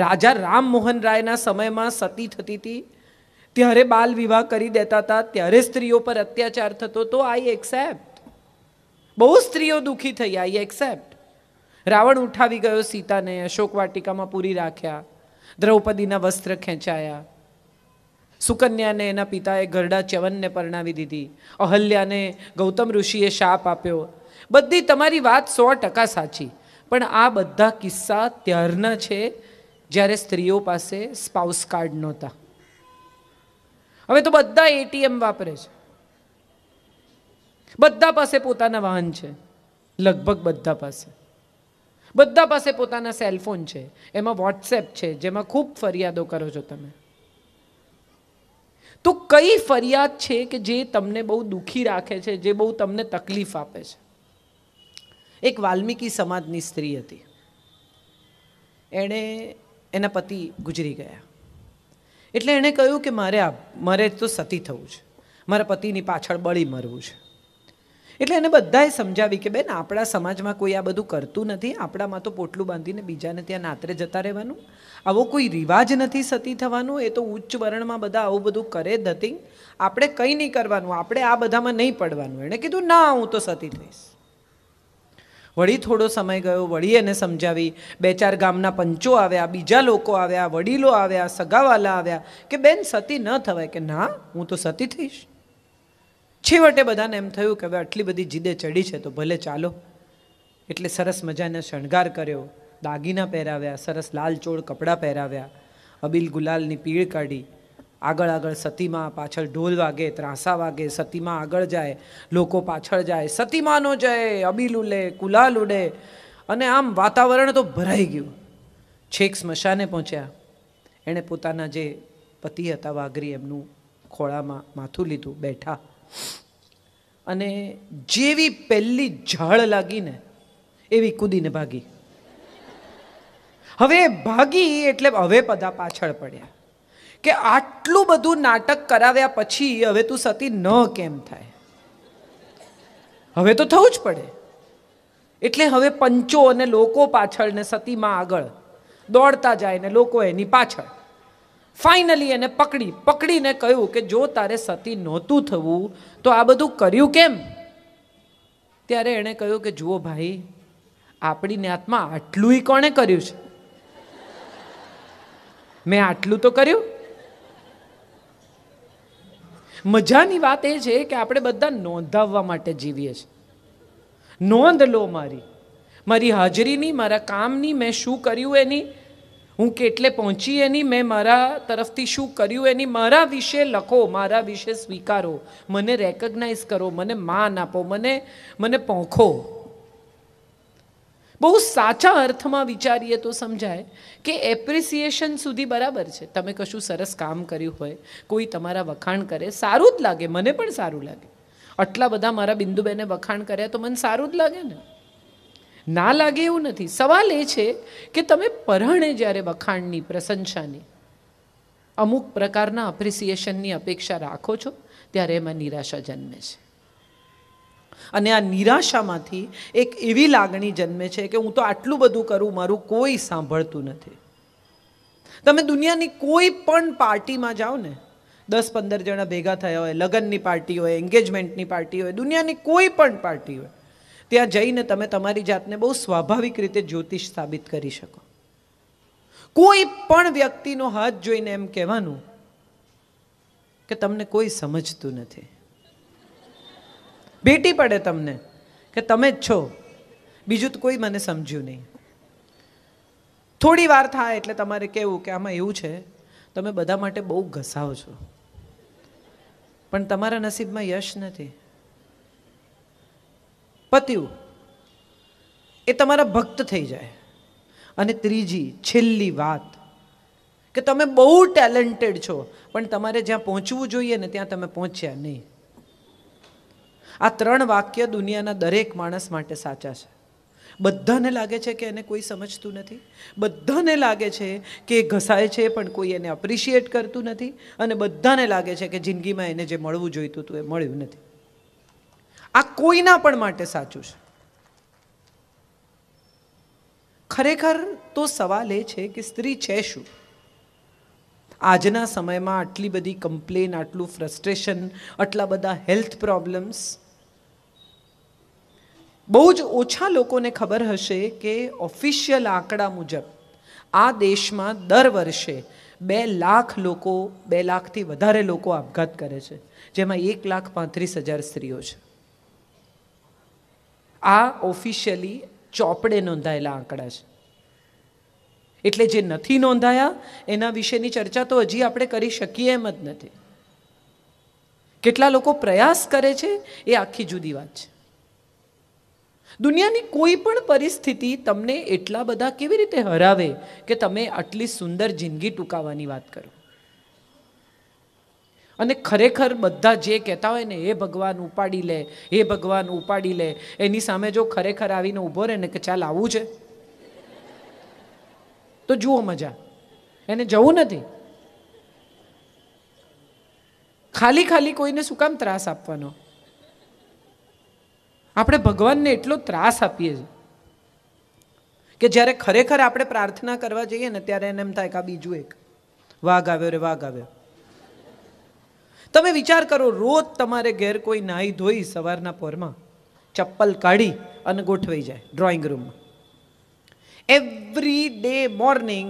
રાજા રામમોહન રાયના સમયમાં સતી થતી હતી ત્યારે બાલ વિવાહ કરી દેતા હતા ત્યારે સ્ત્રીઓ પર અત્યાચાર થતો તો આઈ એક્સેપ્ટ બહુ સ્ત્રીઓ દુઃખી થઈ આઈ એક્સેપ્ટ રાવણ ઉઠાવી ગયો સીતાને અશોક વાટિકામાં પૂરી રાખ્યા દ્રૌપદીના વસ્ત્ર ખેંચાયા સુકન્યાને એના પિતાએ ગરડા ચવનને પરણાવી દીધી અહલ્યાને ગૌતમ ઋષિએ શાપ આપ્યો બધી તમારી વાત સો ટકા સાચી પણ આ બધા કિસ્સા ત્યારના છે જ્યારે સ્ત્રીઓ પાસે સ્પાઉસ કાર્ડ નહોતા હવે તો બધા એટીએમ વાપરે છે બધા પાસે પોતાના વાહન છે લગભગ બધા પાસે બધા પાસે પોતાના સેલફોન છે એમાં વોટ્સએપ છે જેમાં ખૂબ ફરિયાદો કરો છો તમે તો કઈ ફરિયાદ છે કે જે તમને બહુ દુઃખી રાખે છે જે બહુ તમને તકલીફ આપે છે એક વાલ્મીકી સમાજની સ્ત્રી હતી એણે એના પતિ ગુજરી ગયા એટલે એણે કહ્યું કે મારે આ મારે તો સતી થવું છે મારા પતિની પાછળ બળી મરવું છે એટલે એને બધાએ સમજાવી કે બેન આપણા સમાજમાં કોઈ આ બધું કરતું નથી આપણામાં તો પોટલું બાંધીને બીજાને ત્યાં નાતરે જતા રહેવાનું આવો કોઈ રિવાજ નથી સતી થવાનું એ તો ઉચ્ચ વર્ણમાં બધા આવું બધું કરે જ નથી આપણે કંઈ નહીં કરવાનું આપણે આ બધામાં નહીં પડવાનું એણે કીધું ના હું તો સતી થઈશ વળી થોડો સમય ગયો વળી એને સમજાવી બે ચાર ગામના પંચો આવ્યા બીજા લોકો આવ્યા વડીલો આવ્યા સગાવાલા આવ્યા કે બેન સતી ન થવાય કે ના હું તો સતી થઈશ છેવટે બધાને એમ થયું કે હવે આટલી બધી જીદે ચડી છે તો ભલે ચાલો એટલે સરસ મજાને શણગાર કર્યો દાગીના પહેરાવ્યા સરસ લાલ ચોળ કપડાં પહેરાવ્યા અબીલ ગુલાલની પીળ કાઢી આગળ આગળ સતીમાં પાછળ ઢોલ વાગે ત્રાસા વાગે સતીમાં આગળ જાય લોકો પાછળ જાય સતીમાનો જય અબીલ ઉલે કુલાલ ઉડે અને આમ વાતાવરણ તો ભરાઈ ગયું છેક સ્મશાને પહોંચ્યા એણે પોતાના જે પતિ હતા વાઘરી એમનું ખોળામાં માથું લીધું બેઠા અને જેવી પહેલી ઝાડ લાગીને એવી કૂદીને ભાગી હવે ભાગી એટલે હવે બધા પાછળ પડ્યા કે આટલું બધું નાટક કરાવ્યા પછી હવે તું સતી ન કેમ થાય હવે તો થવું જ પડે એટલે હવે પંચો અને લોકો પાછળ ને સતીમાં આગળ દોડતા જાય ને લોકો એની પાછળ ફાઇનલી એને પકડી પકડીને કહ્યું કે જો તારે સતી નહોતું થવું તો આ બધું કર્યું કેમ ત્યારે એણે કહ્યું કે જુઓ ભાઈ આપણી જ્ઞાતમાં આટલું કોણે કર્યું છે મેં આટલું તો કર્યું મજાની વાત એ છે કે આપણે બધા નોંધાવવા માટે જીવીએ છીએ નોંધ લો મારી મારી હાજરીની મારા કામની મેં શું કર્યું એની હું કેટલે પહોંચી એની મેં મારા તરફથી શું કર્યું એની મારા વિશે લખો મારા વિશે સ્વીકારો મને રેકગ્નાઇઝ કરો મને માન આપો મને મને પોંખો બહુ સાચા અર્થમાં વિચારીએ તો સમજાય કે એપ્રિસિએશન સુધી બરાબર છે તમે કશું સરસ કામ કર્યું હોય કોઈ તમારા વખાણ કરે સારું જ લાગે મને પણ સારું લાગે આટલા બધા મારા બિંદુબેને વખાણ કર્યા તો મને સારું જ લાગે ને ના લાગે એવું નથી સવાલ એ છે કે તમે પરણે જ્યારે વખાણની પ્રશંસાની અમુક પ્રકારના અપ્રિસિએશનની અપેક્ષા રાખો છો ત્યારે એમાં નિરાશા જન્મે છે અને આ નિરાશામાંથી એક એવી લાગણી જન્મે છે કે હું તો આટલું બધું કરું મારું કોઈ સાંભળતું નથી તમે દુનિયાની કોઈ પણ પાર્ટીમાં જાઓ ને દસ પંદર જણા ભેગા થયા હોય લગ્નની પાર્ટી હોય એન્ગેજમેન્ટની પાર્ટી હોય દુનિયાની કોઈ પણ પાર્ટી હોય ત્યાં જઈને તમે તમારી જાતને બહુ સ્વાભાવિક રીતે જ્યોતિષ સાબિત કરી શકો કોઈ પણ વ્યક્તિનો હાથ જોઈને એમ કહેવાનું કે તમને કોઈ સમજતું નથી ભેટી પડે તમને કે તમે જ છો બીજું તો કોઈ મને સમજ્યું નહીં થોડી વાર થાય એટલે તમારે કહેવું કે આમાં એવું છે તમે બધા માટે બહુ ઘસાવ છો પણ તમારા નસીબમાં યશ નથી પત્યું એ તમારા ભક્ત થઈ જાય અને ત્રીજી છેલ્લી વાત કે તમે બહુ ટેલેન્ટેડ છો પણ તમારે જ્યાં પહોંચવું જોઈએ ને ત્યાં તમે પહોંચ્યા નહીં આ ત્રણ વાક્ય દુનિયાના દરેક માણસ માટે સાચા છે બધાને લાગે છે કે એને કોઈ સમજતું નથી બધાને લાગે છે કે ઘસાય છે પણ કોઈ એને અપ્રિશિએટ કરતું નથી અને બધાને લાગે છે કે જિંદગીમાં એને જે મળવું જોઈતું હતું એ મળ્યું નથી આ કોઈના પણ માટે સાચું છે ખરેખર તો સવાલ એ છે કે સ્ત્રી છે શું આજના સમયમાં આટલી બધી કમ્પ્લેન આટલું ફ્રસ્ટ્રેશન આટલા બધા હેલ્થ પ્રોબ્લેમ્સ બહુ જ ઓછા લોકોને ખબર હશે કે ઓફિશિયલ આંકડા મુજબ આ દેશમાં દર વર્ષે બે લાખ લોકો બે લાખથી વધારે લોકો આપઘાત કરે છે જેમાં એક લાખ પાંત્રીસ હજાર સ્ત્રીઓ છે આ ઓફિશિયલી ચોપડે નોંધાયેલા આંકડા છે એટલે જે નથી નોંધાયા એના વિશેની ચર્ચા તો હજી આપણે કરી શકીએ એમ જ નથી કેટલા લોકો પ્રયાસ કરે છે એ આખી જુદી વાત છે દુનિયાની કોઈ પણ પરિસ્થિતિ તમને એટલા બધા કેવી રીતે હરાવે કે તમે આટલી સુંદર જિંદગી ટૂંકાવાની વાત કરો અને ખરેખર બધા જે કહેતા હોય ને એ ભગવાન ઉપાડી લે એ ભગવાન ઉપાડી લે એની સામે જો ખરેખર આવીને ઊભો રહે ને કે ચાલ આવું છે તો જુઓ મજા એને જવું નથી ખાલી ખાલી કોઈને શું કામ ત્રાસ આપવાનો આપણે ભગવાનને એટલો ત્રાસ આપીએ છીએ કે જ્યારે ખરેખર આપણે પ્રાર્થના કરવા જઈએ ને ત્યારે એને એમ થાય કે આ બીજું એક વાઘ આવ્યો રે વાઘ આવ્યો તમે વિચાર કરો રોજ તમારે ઘેર કોઈ નાહી ધોઈ સવારના પહોરમાં ચપ્પલ કાઢી અને ગોઠવાઈ જાય ડ્રોઈંગ રૂમમાં એવરી ડે મોર્નિંગ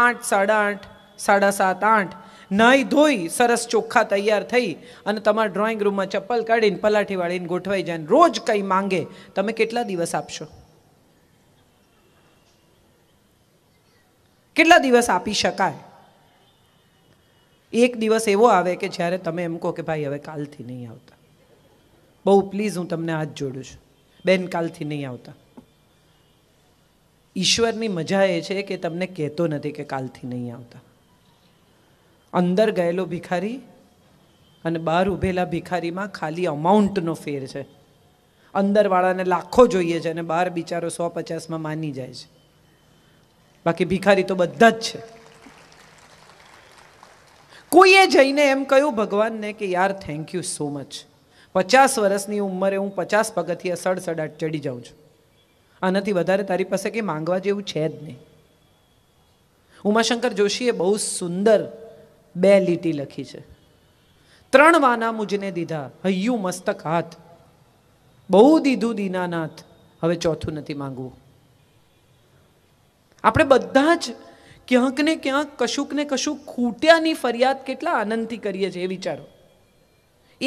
આઠ સાડા આઠ સાડા સાત આઠ નાહી ધોઈ સરસ ચોખ્ખા તૈયાર થઈ અને તમારા ડ્રોઈંગ રૂમમાં ચપ્પલ કાઢીને પલાઠી વાળીને ગોઠવાઈ જાય રોજ કંઈ માંગે તમે કેટલા દિવસ આપશો કેટલા દિવસ આપી શકાય એક દિવસ એવો આવે કે જ્યારે તમે એમ કહો કે ભાઈ હવે કાલથી નહીં આવતા બહુ પ્લીઝ હું તમને હાથ જોડું છું બેન કાલથી નહીં આવતા ઈશ્વરની મજા એ છે કે તમને કહેતો નથી કે કાલથી નહીં આવતા અંદર ગયેલો ભિખારી અને બહાર ઉભેલા ભિખારીમાં ખાલી અમાઉન્ટનો ફેર છે અંદરવાળાને લાખો જોઈએ છે અને બહાર બિચારો સો પચાસમાં માની જાય છે બાકી ભિખારી તો બધા જ છે કોઈએ જઈને એમ કહ્યું ભગવાનને કે યાર થેન્ક યુ સો મચ પચાસ વર્ષની ઉંમરે હું પચાસ પગથિયા સડસડાટ ચડી જાઉં છું આનાથી વધારે તારી પાસે કંઈ માંગવા જેવું છે જ નહીં ઉમાશંકર જોશીએ બહુ સુંદર બે લીટી લખી છે ત્રણ વાના મુજને દીધા હૈયું મસ્તક હાથ બહુ દીધું દીનાનાથ હવે ચોથું નથી માંગવું આપણે બધા જ ક્યાંક ને ક્યાંક કશુંક ને કશું ખૂટ્યાની ફરિયાદ કેટલા આનંદથી કરીએ છીએ એ વિચારો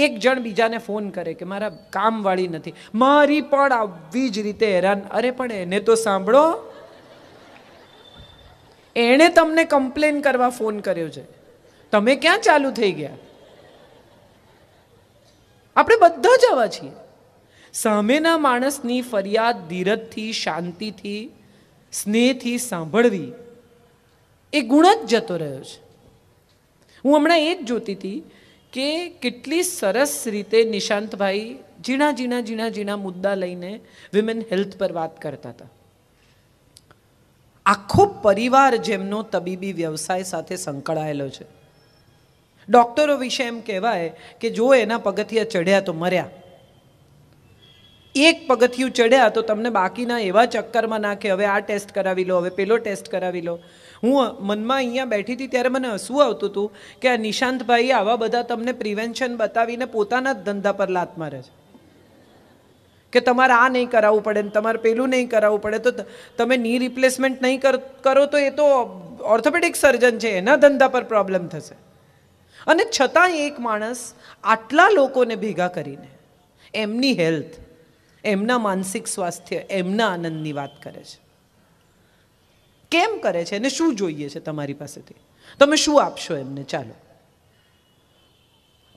એક જણ બીજાને ફોન કરે કે મારા કામવાળી નથી મારી પણ આવી જ રીતે હેરાન અરે પણ એને તો સાંભળો એણે તમને કમ્પ્લેન કરવા ફોન કર્યો છે તમે ક્યાં ચાલુ થઈ ગયા આપણે બધા જ આવા છીએ સામેના માણસની ફરિયાદ ધીરજથી શાંતિથી સ્નેહથી સાંભળવી એ ગુણ જ જતો રહ્યો છે હું હમણાં એ જ જોતી હતી કે કેટલી સરસ રીતે નિશાંતભાઈ ઝીણા ઝીણા ઝીણા ઝીણા મુદ્દા લઈને વિમેન હેલ્થ પર વાત કરતા હતા આખો પરિવાર જેમનો તબીબી વ્યવસાય સાથે સંકળાયેલો છે ડૉક્ટરો વિશે એમ કહેવાય કે જો એના પગથિયા ચડ્યા તો મર્યા એક પગથિયું ચડ્યા તો તમને બાકીના એવા ચક્કરમાં નાખે હવે આ ટેસ્ટ કરાવી લો હવે પેલો ટેસ્ટ કરાવી લો હું મનમાં અહીંયા બેઠી હતી ત્યારે મને હસવું આવતું હતું કે આ નિશાંતભાઈ આવા બધા તમને પ્રિવેન્શન બતાવીને પોતાના જ ધંધા પર લાત મારે છે કે તમારે આ નહીં કરાવવું પડે ને તમારે પેલું નહીં કરાવવું પડે તો તમે ની રિપ્લેસમેન્ટ નહીં કરો તો એ તો ઓર્થોપેડિક સર્જન છે એના ધંધા પર પ્રોબ્લેમ થશે અને છતાં એક માણસ આટલા લોકોને ભેગા કરીને એમની હેલ્થ એમના માનસિક સ્વાસ્થ્ય એમના આનંદની વાત કરે છે કેમ કરે છે અને શું જોઈએ છે તમારી પાસેથી તમે શું આપશો એમને ચાલો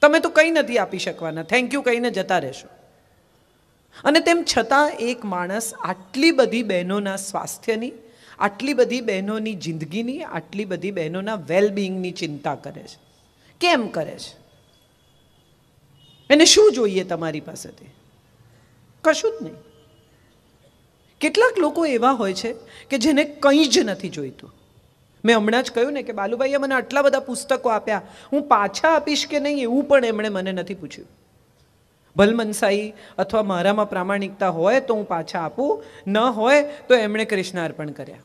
તમે તો કંઈ નથી આપી શકવાના થેન્ક યુ કહીને જતા રહેશો અને તેમ છતાં એક માણસ આટલી બધી બહેનોના સ્વાસ્થ્યની આટલી બધી બહેનોની જિંદગીની આટલી બધી બહેનોના વેલબિંગની ચિંતા કરે છે કેમ કરે છે એને શું જોઈએ તમારી પાસેથી કશું જ નહીં કેટલાક લોકો એવા હોય છે કે જેને કંઈ જ નથી જોઈતું મેં હમણાં જ કહ્યું ને કે બાલુભાઈએ મને આટલા બધા પુસ્તકો આપ્યા હું પાછા આપીશ કે નહીં એવું પણ એમણે મને નથી પૂછ્યું ભલમનસાઈ અથવા મારામાં પ્રામાણિકતા હોય તો હું પાછા આપું ન હોય તો એમણે અર્પણ કર્યા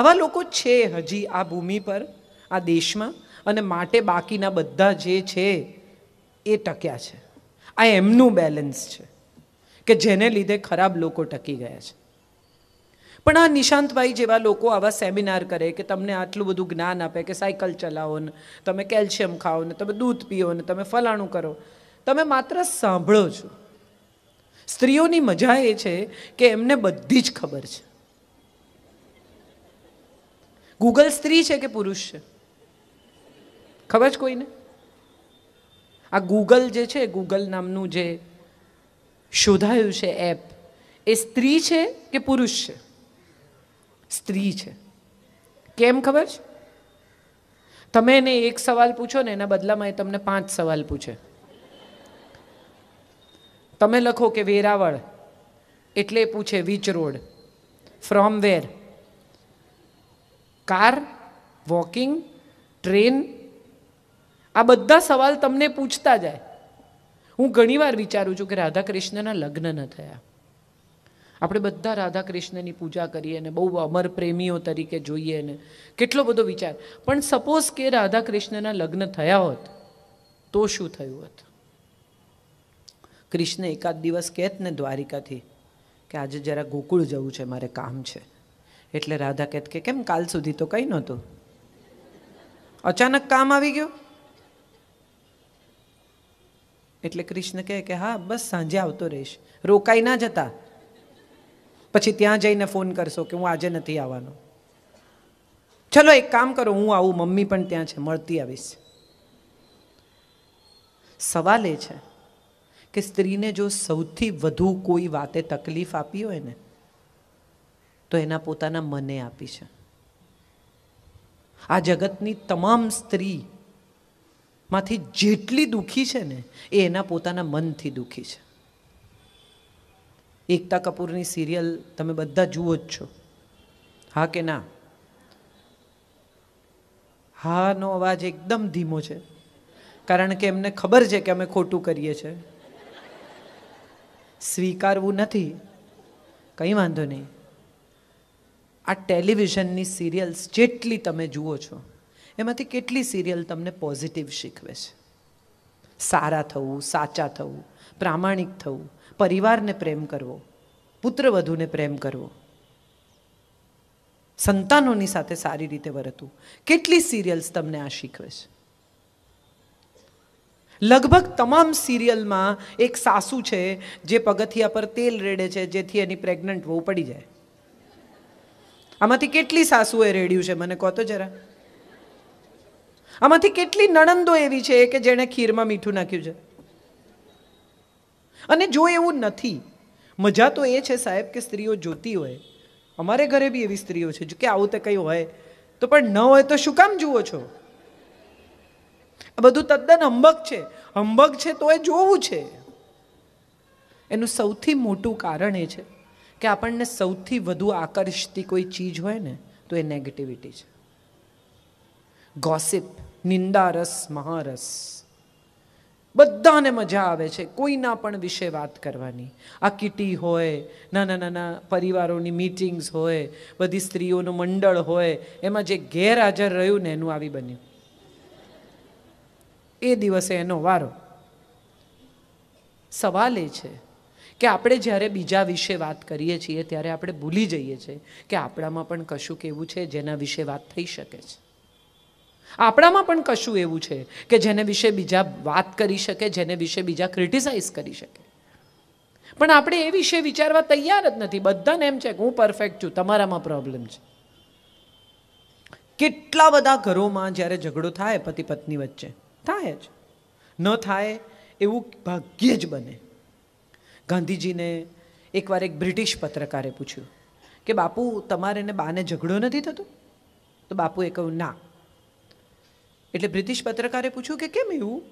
આવા લોકો છે હજી આ ભૂમિ પર આ દેશમાં અને માટે બાકીના બધા જે છે એ ટક્યા છે આ એમનું બેલેન્સ છે કે જેને લીધે ખરાબ લોકો ટકી ગયા છે પણ આ નિશાંતભાઈ જેવા લોકો આવા સેમિનાર કરે કે તમને આટલું બધું જ્ઞાન આપે કે સાયકલ ચલાવો ને તમે કેલ્શિયમ ખાઓ ને તમે દૂધ પીઓ ને તમે ફલાણું કરો તમે માત્ર સાંભળો છો સ્ત્રીઓની મજા એ છે કે એમને બધી જ ખબર છે ગૂગલ સ્ત્રી છે કે પુરુષ છે ખબર છે કોઈને આ ગૂગલ જે છે ગૂગલ નામનું જે શોધાયું છે એપ એ સ્ત્રી છે કે પુરુષ છે સ્ત્રી છે કેમ ખબર છે તમે એને એક સવાલ પૂછો ને એના બદલામાં એ તમને પાંચ સવાલ પૂછે તમે લખો કે વેરાવળ એટલે પૂછે which road from where car walking train આ બધા સવાલ તમને પૂછતા જાય હું ઘણીવાર વિચારું છું કે રાધા કૃષ્ણના લગ્ન ન થયા આપણે બધા રાધા કૃષ્ણની પૂજા કરીએ ને બહુ અમર પ્રેમીઓ તરીકે જોઈએ ને કેટલો બધો વિચાર પણ સપોઝ કે રાધા કૃષ્ણના લગ્ન થયા હોત તો શું થયું હોત કૃષ્ણ એકાદ દિવસ કહેત ને દ્વારિકાથી કે આજે જરા ગોકુળ જવું છે મારે કામ છે એટલે રાધા કહેત કે કેમ કાલ સુધી તો કંઈ નહોતું અચાનક કામ આવી ગયું એટલે કૃષ્ણ કહે કે હા બસ સાંજે આવતો રહીશ રોકાઈ ના જતા પછી ત્યાં જઈને ફોન કરશો કે હું આજે નથી આવવાનો ચલો એક કામ કરો હું આવું મમ્મી પણ ત્યાં છે મળતી આવીશ સવાલ એ છે કે સ્ત્રીને જો સૌથી વધુ કોઈ વાતે તકલીફ આપી હોય ને તો એના પોતાના મને આપી છે આ જગતની તમામ સ્ત્રી માંથી જેટલી દુઃખી છે ને એ એના પોતાના મનથી દુઃખી છે એકતા કપૂરની સિરિયલ તમે બધા જુઓ જ છો હા કે ના હાનો અવાજ એકદમ ધીમો છે કારણ કે એમને ખબર છે કે અમે ખોટું કરીએ છીએ સ્વીકારવું નથી કંઈ વાંધો નહીં આ ટેલિવિઝનની સિરિયલ્સ જેટલી તમે જુઓ છો એમાંથી કેટલી સિરિયલ તમને પોઝિટિવ શીખવે છે સારા થવું સાચા થવું પ્રામાણિક થવું પરિવારને પ્રેમ કરવો પુત્રવધુને પ્રેમ કરવો સંતાનોની સાથે સારી રીતે વર્તવું કેટલી સિરિયલ્સ તમને આ શીખવે છે લગભગ તમામ સિરિયલમાં એક સાસુ છે જે પગથિયા પર તેલ રેડે છે જેથી એની પ્રેગ્નન્ટ વહુ પડી જાય આમાંથી કેટલી સાસુએ રેડ્યું છે મને કહો તો જરા આમાંથી કેટલી નણંદો એવી છે કે જેણે ખીરમાં મીઠું નાખ્યું છે અને જો એવું નથી મજા તો એ છે સાહેબ કે સ્ત્રીઓ જોતી હોય અમારે ઘરે બી એવી સ્ત્રીઓ છે જો કે આવું તે કંઈ હોય તો પણ ન હોય તો શું કામ જુઓ છો આ બધું તદ્દન અંબક છે હંબક છે તો એ જોવું છે એનું સૌથી મોટું કારણ એ છે કે આપણને સૌથી વધુ આકર્ષતી કોઈ ચીજ હોય ને તો એ નેગેટિવિટી છે ગોસિપ નિંદારસ મહારસ બધાને મજા આવે છે કોઈના પણ વિશે વાત કરવાની આ કિટી હોય નાના નાના પરિવારોની મીટિંગ્સ હોય બધી સ્ત્રીઓનું મંડળ હોય એમાં જે ગેરહાજર રહ્યું ને એનું આવી બન્યું એ દિવસે એનો વારો સવાલ એ છે કે આપણે જ્યારે બીજા વિશે વાત કરીએ છીએ ત્યારે આપણે ભૂલી જઈએ છીએ કે આપણામાં પણ કશુંક એવું છે જેના વિશે વાત થઈ શકે છે આપણામાં પણ કશું એવું છે કે જેને વિશે બીજા વાત કરી શકે જેને વિશે બીજા ક્રિટિસાઇઝ કરી શકે પણ આપણે એ વિશે વિચારવા તૈયાર જ નથી બધાને એમ છે કે હું પરફેક્ટ છું તમારામાં પ્રોબ્લેમ છે કેટલા બધા ઘરોમાં જ્યારે ઝઘડો થાય પતિ પત્ની વચ્ચે થાય જ ન થાય એવું ભાગ્ય જ બને ગાંધીજીને એકવાર એક બ્રિટિશ પત્રકારે પૂછ્યું કે બાપુ તમારે ને બાને ઝઘડો નથી થતો તો બાપુએ કહ્યું ના એટલે બ્રિટિશ પત્રકારે પૂછ્યું કે કેમ એવું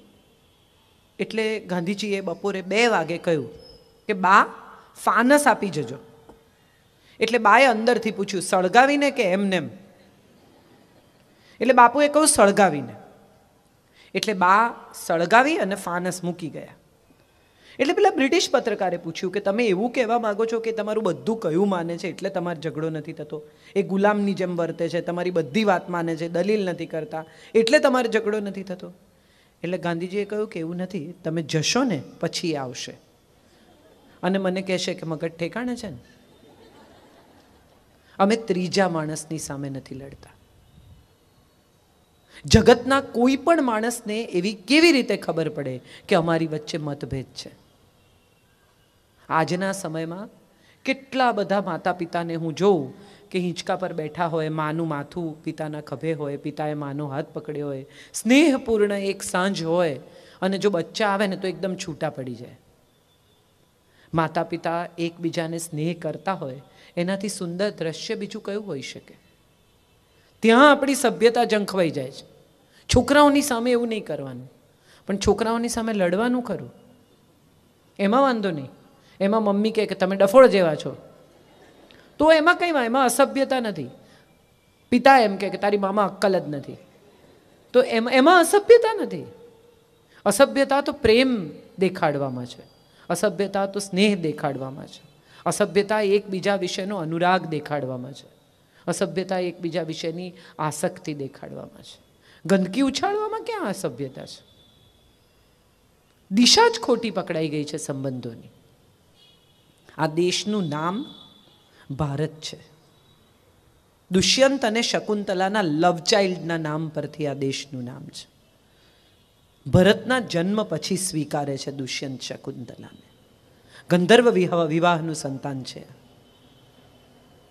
એટલે ગાંધીજીએ બપોરે બે વાગે કહ્યું કે બા ફાનસ આપી જજો એટલે બાએ અંદરથી પૂછ્યું સળગાવીને કે એમનેમ એટલે બાપુએ કહ્યું સળગાવીને એટલે બા સળગાવી અને ફાનસ મૂકી ગયા એટલે પેલા બ્રિટિશ પત્રકારે પૂછ્યું કે તમે એવું કહેવા માગો છો કે તમારું બધું કયું માને છે એટલે તમારો ઝઘડો નથી થતો એ ગુલામની જેમ વર્તે છે તમારી બધી વાત માને છે દલીલ નથી કરતા એટલે તમારો ઝઘડો નથી થતો એટલે ગાંધીજીએ કહ્યું કે એવું નથી તમે જશો ને પછી આવશે અને મને કહેશે કે મગજ ઠેકાણે છે ને અમે ત્રીજા માણસની સામે નથી લડતા જગતના કોઈ પણ માણસને એવી કેવી રીતે ખબર પડે કે અમારી વચ્ચે મતભેદ છે આજના સમયમાં કેટલા બધા માતા પિતાને હું જોઉં કે હિંચકા પર બેઠા હોય માનું માથું પિતાના ખભે હોય પિતાએ માનો હાથ પકડ્યો હોય સ્નેહપૂર્ણ એક સાંજ હોય અને જો બચ્ચા આવે ને તો એકદમ છૂટા પડી જાય માતા પિતા એકબીજાને સ્નેહ કરતા હોય એનાથી સુંદર દ્રશ્ય બીજું કયું હોઈ શકે ત્યાં આપણી સભ્યતા જંખવાઈ જાય છે છોકરાઓની સામે એવું નહીં કરવાનું પણ છોકરાઓની સામે લડવાનું ખરું એમાં વાંધો નહીં એમાં મમ્મી કહે કે તમે ડફોળ જેવા છો તો એમાં કંઈ એમાં અસભ્યતા નથી પિતા એમ કહે કે તારી મામા અક્કલ જ નથી તો એમાં એમાં અસભ્યતા નથી અસભ્યતા તો પ્રેમ દેખાડવામાં છે અસભ્યતા તો સ્નેહ દેખાડવામાં છે અસભ્યતા એકબીજા વિશેનો અનુરાગ દેખાડવામાં છે અસભ્યતા એકબીજા વિશેની આસક્તિ દેખાડવામાં છે ગંદકી ઉછાળવામાં ક્યાં અસભ્યતા છે દિશા જ ખોટી પકડાઈ ગઈ છે સંબંધોની આ દેશનું નામ ભારત છે દુષ્યંત અને શકુંતલાના લવ ચાઇલ્ડના નામ પરથી આ દેશનું નામ છે ભરતના જન્મ પછી સ્વીકારે છે દુષ્યંત શકુંતલાને ગંધર્વ વિવાહ વિવાહનું સંતાન છે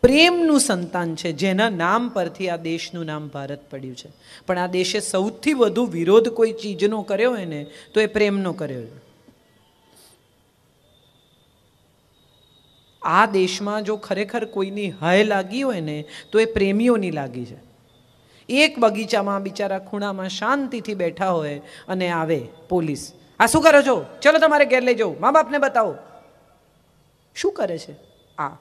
પ્રેમનું સંતાન છે જેના નામ પરથી આ દેશનું નામ ભારત પડ્યું છે પણ આ દેશે સૌથી વધુ વિરોધ કોઈ ચીજનો કર્યો હોય ને તો એ પ્રેમનો કર્યો આ દેશમાં જો ખરેખર કોઈની હય લાગી હોય ને તો એ પ્રેમીઓની લાગી છે એક બગીચામાં બિચારા ખૂણામાં શાંતિથી બેઠા હોય અને આવે પોલીસ આ શું કરો છો ચલો તમારે ઘેર લઈ જાઓ મા બાપને બતાવો શું કરે છે આ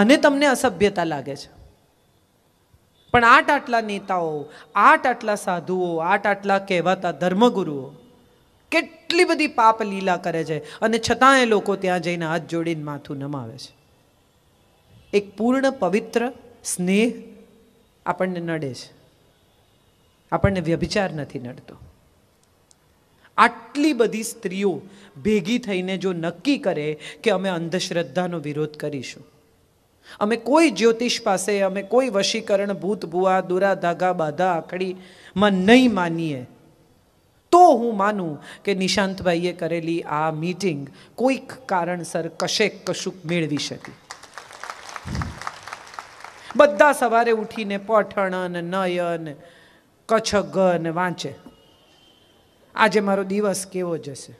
આને તમને અસભ્યતા લાગે છે પણ આટ આટલા નેતાઓ આટ આટલા સાધુઓ આટ આટલા કહેવાતા ધર્મગુરુઓ કેટલી બધી પાપ લીલા કરે છે અને છતાં એ લોકો ત્યાં જઈને હાથ જોડીને માથું નમાવે છે એક પૂર્ણ પવિત્ર સ્નેહ આપણને નડે છે આપણને વ્યભિચાર નથી નડતો આટલી બધી સ્ત્રીઓ ભેગી થઈને જો નક્કી કરે કે અમે અંધશ્રદ્ધાનો વિરોધ કરીશું અમે કોઈ જ્યોતિષ પાસે અમે કોઈ વશીકરણ ભૂત ભૂવા દુરા ધાગા બાધા આખડીમાં નહીં માનીએ તો હું માનું કે નિશાંતભાઈએ કરેલી આ મિટિંગ કોઈક કારણસર કશેક કશુંક મેળવી શકી બધા સવારે ઉઠીને પઠણન નયન કચ્છગન વાંચે આજે મારો દિવસ કેવો જશે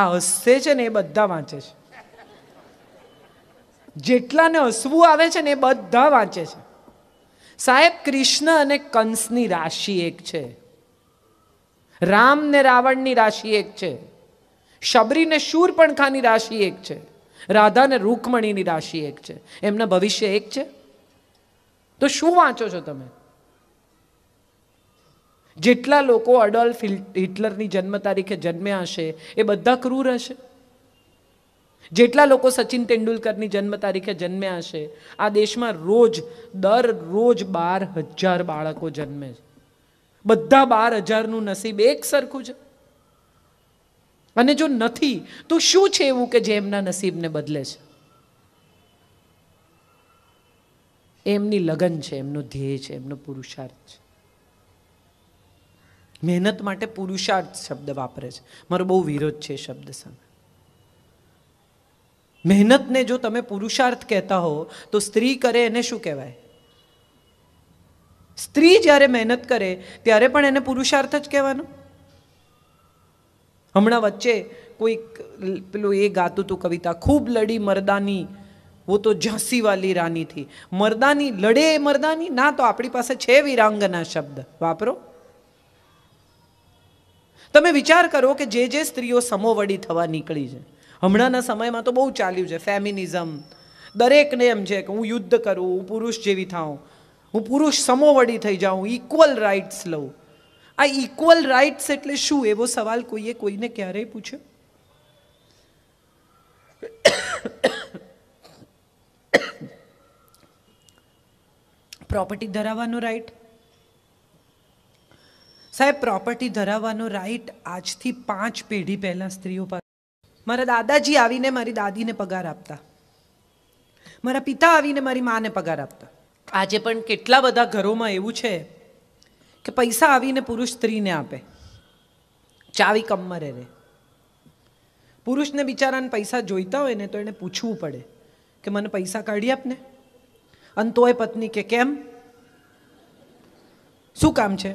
આ હસે છે ને એ બધા વાંચે છે જેટલાને હસવું આવે છે ને એ બધા વાંચે છે સાહેબ કૃષ્ણ અને કંસની રાશિ એક છે રામ ને રાવણની રાશિ એક છે શબરી શબરીને શૂરપણખાની રાશિ એક છે રાધા ને રૂકમણીની રાશિ એક છે એમના ભવિષ્ય એક છે તો શું વાંચો છો તમે જેટલા લોકો અડોલ્ફ હિટલરની જન્મ તારીખે જન્મ્યા હશે એ બધા ક્રૂર હશે જેટલા લોકો સચિન તેંડુલકરની જન્મ તારીખે જન્મ્યા છે આ દેશમાં રોજ દર રોજ બાર હજાર બાળકો જન્મે છે બધા બાર હજારનું નસીબ એક સરખું છે અને જો નથી તો શું છે એવું કે જે એમના નસીબને બદલે છે એમની લગન છે એમનો ધ્યેય છે એમનો પુરુષાર્થ છે મહેનત માટે પુરુષાર્થ શબ્દ વાપરે છે મારો બહુ વિરોધ છે શબ્દ સામે મહેનતને જો તમે પુરુષાર્થ કહેતા હો તો સ્ત્રી કરે એને શું કહેવાય સ્ત્રી જ્યારે મહેનત કરે ત્યારે પણ એને પુરુષાર્થ જ કહેવાનો હમણાં વચ્ચે કોઈક પેલું એ ગાતું હતું કવિતા ખૂબ લડી મરદાની વો તો ઝાંસીવાલી વાલી રાની થી મરદાની લડે એ મરદાની ના તો આપણી પાસે છે વિરાંગના શબ્દ વાપરો તમે વિચાર કરો કે જે જે સ્ત્રીઓ સમોવડી થવા નીકળી જાય હમણાંના સમયમાં તો બહુ ચાલ્યું છે ફેમિનિઝમ દરેકને એમ છે કે હું યુદ્ધ કરું હું પુરુષ જેવી થાઉં હું પુરુષ સમોવડી થઈ જાઉં ઇક્વલ રાઇટ્સ લઉં આ ઇક્વલ રાઇટ્સ એટલે શું એવો સવાલ કોઈએ કોઈને ક્યારેય પૂછ્યો પ્રોપર્ટી ધરાવવાનો રાઈટ સાહેબ પ્રોપર્ટી ધરાવવાનો રાઈટ આજથી પાંચ પેઢી પહેલાં સ્ત્રીઓ પાસે મારા દાદાજી આવીને મારી દાદીને પગાર આપતા મારા પિતા આવીને મારી માને પગાર આપતા આજે પણ કેટલા બધા ઘરોમાં એવું છે કે પૈસા આવીને પુરુષ સ્ત્રીને આપે ચાવી કમરે રે પુરુષને બિચારાને પૈસા જોઈતા હોય ને તો એને પૂછવું પડે કે મને પૈસા કાઢી આપને અને તોય પત્ની કે કેમ શું કામ છે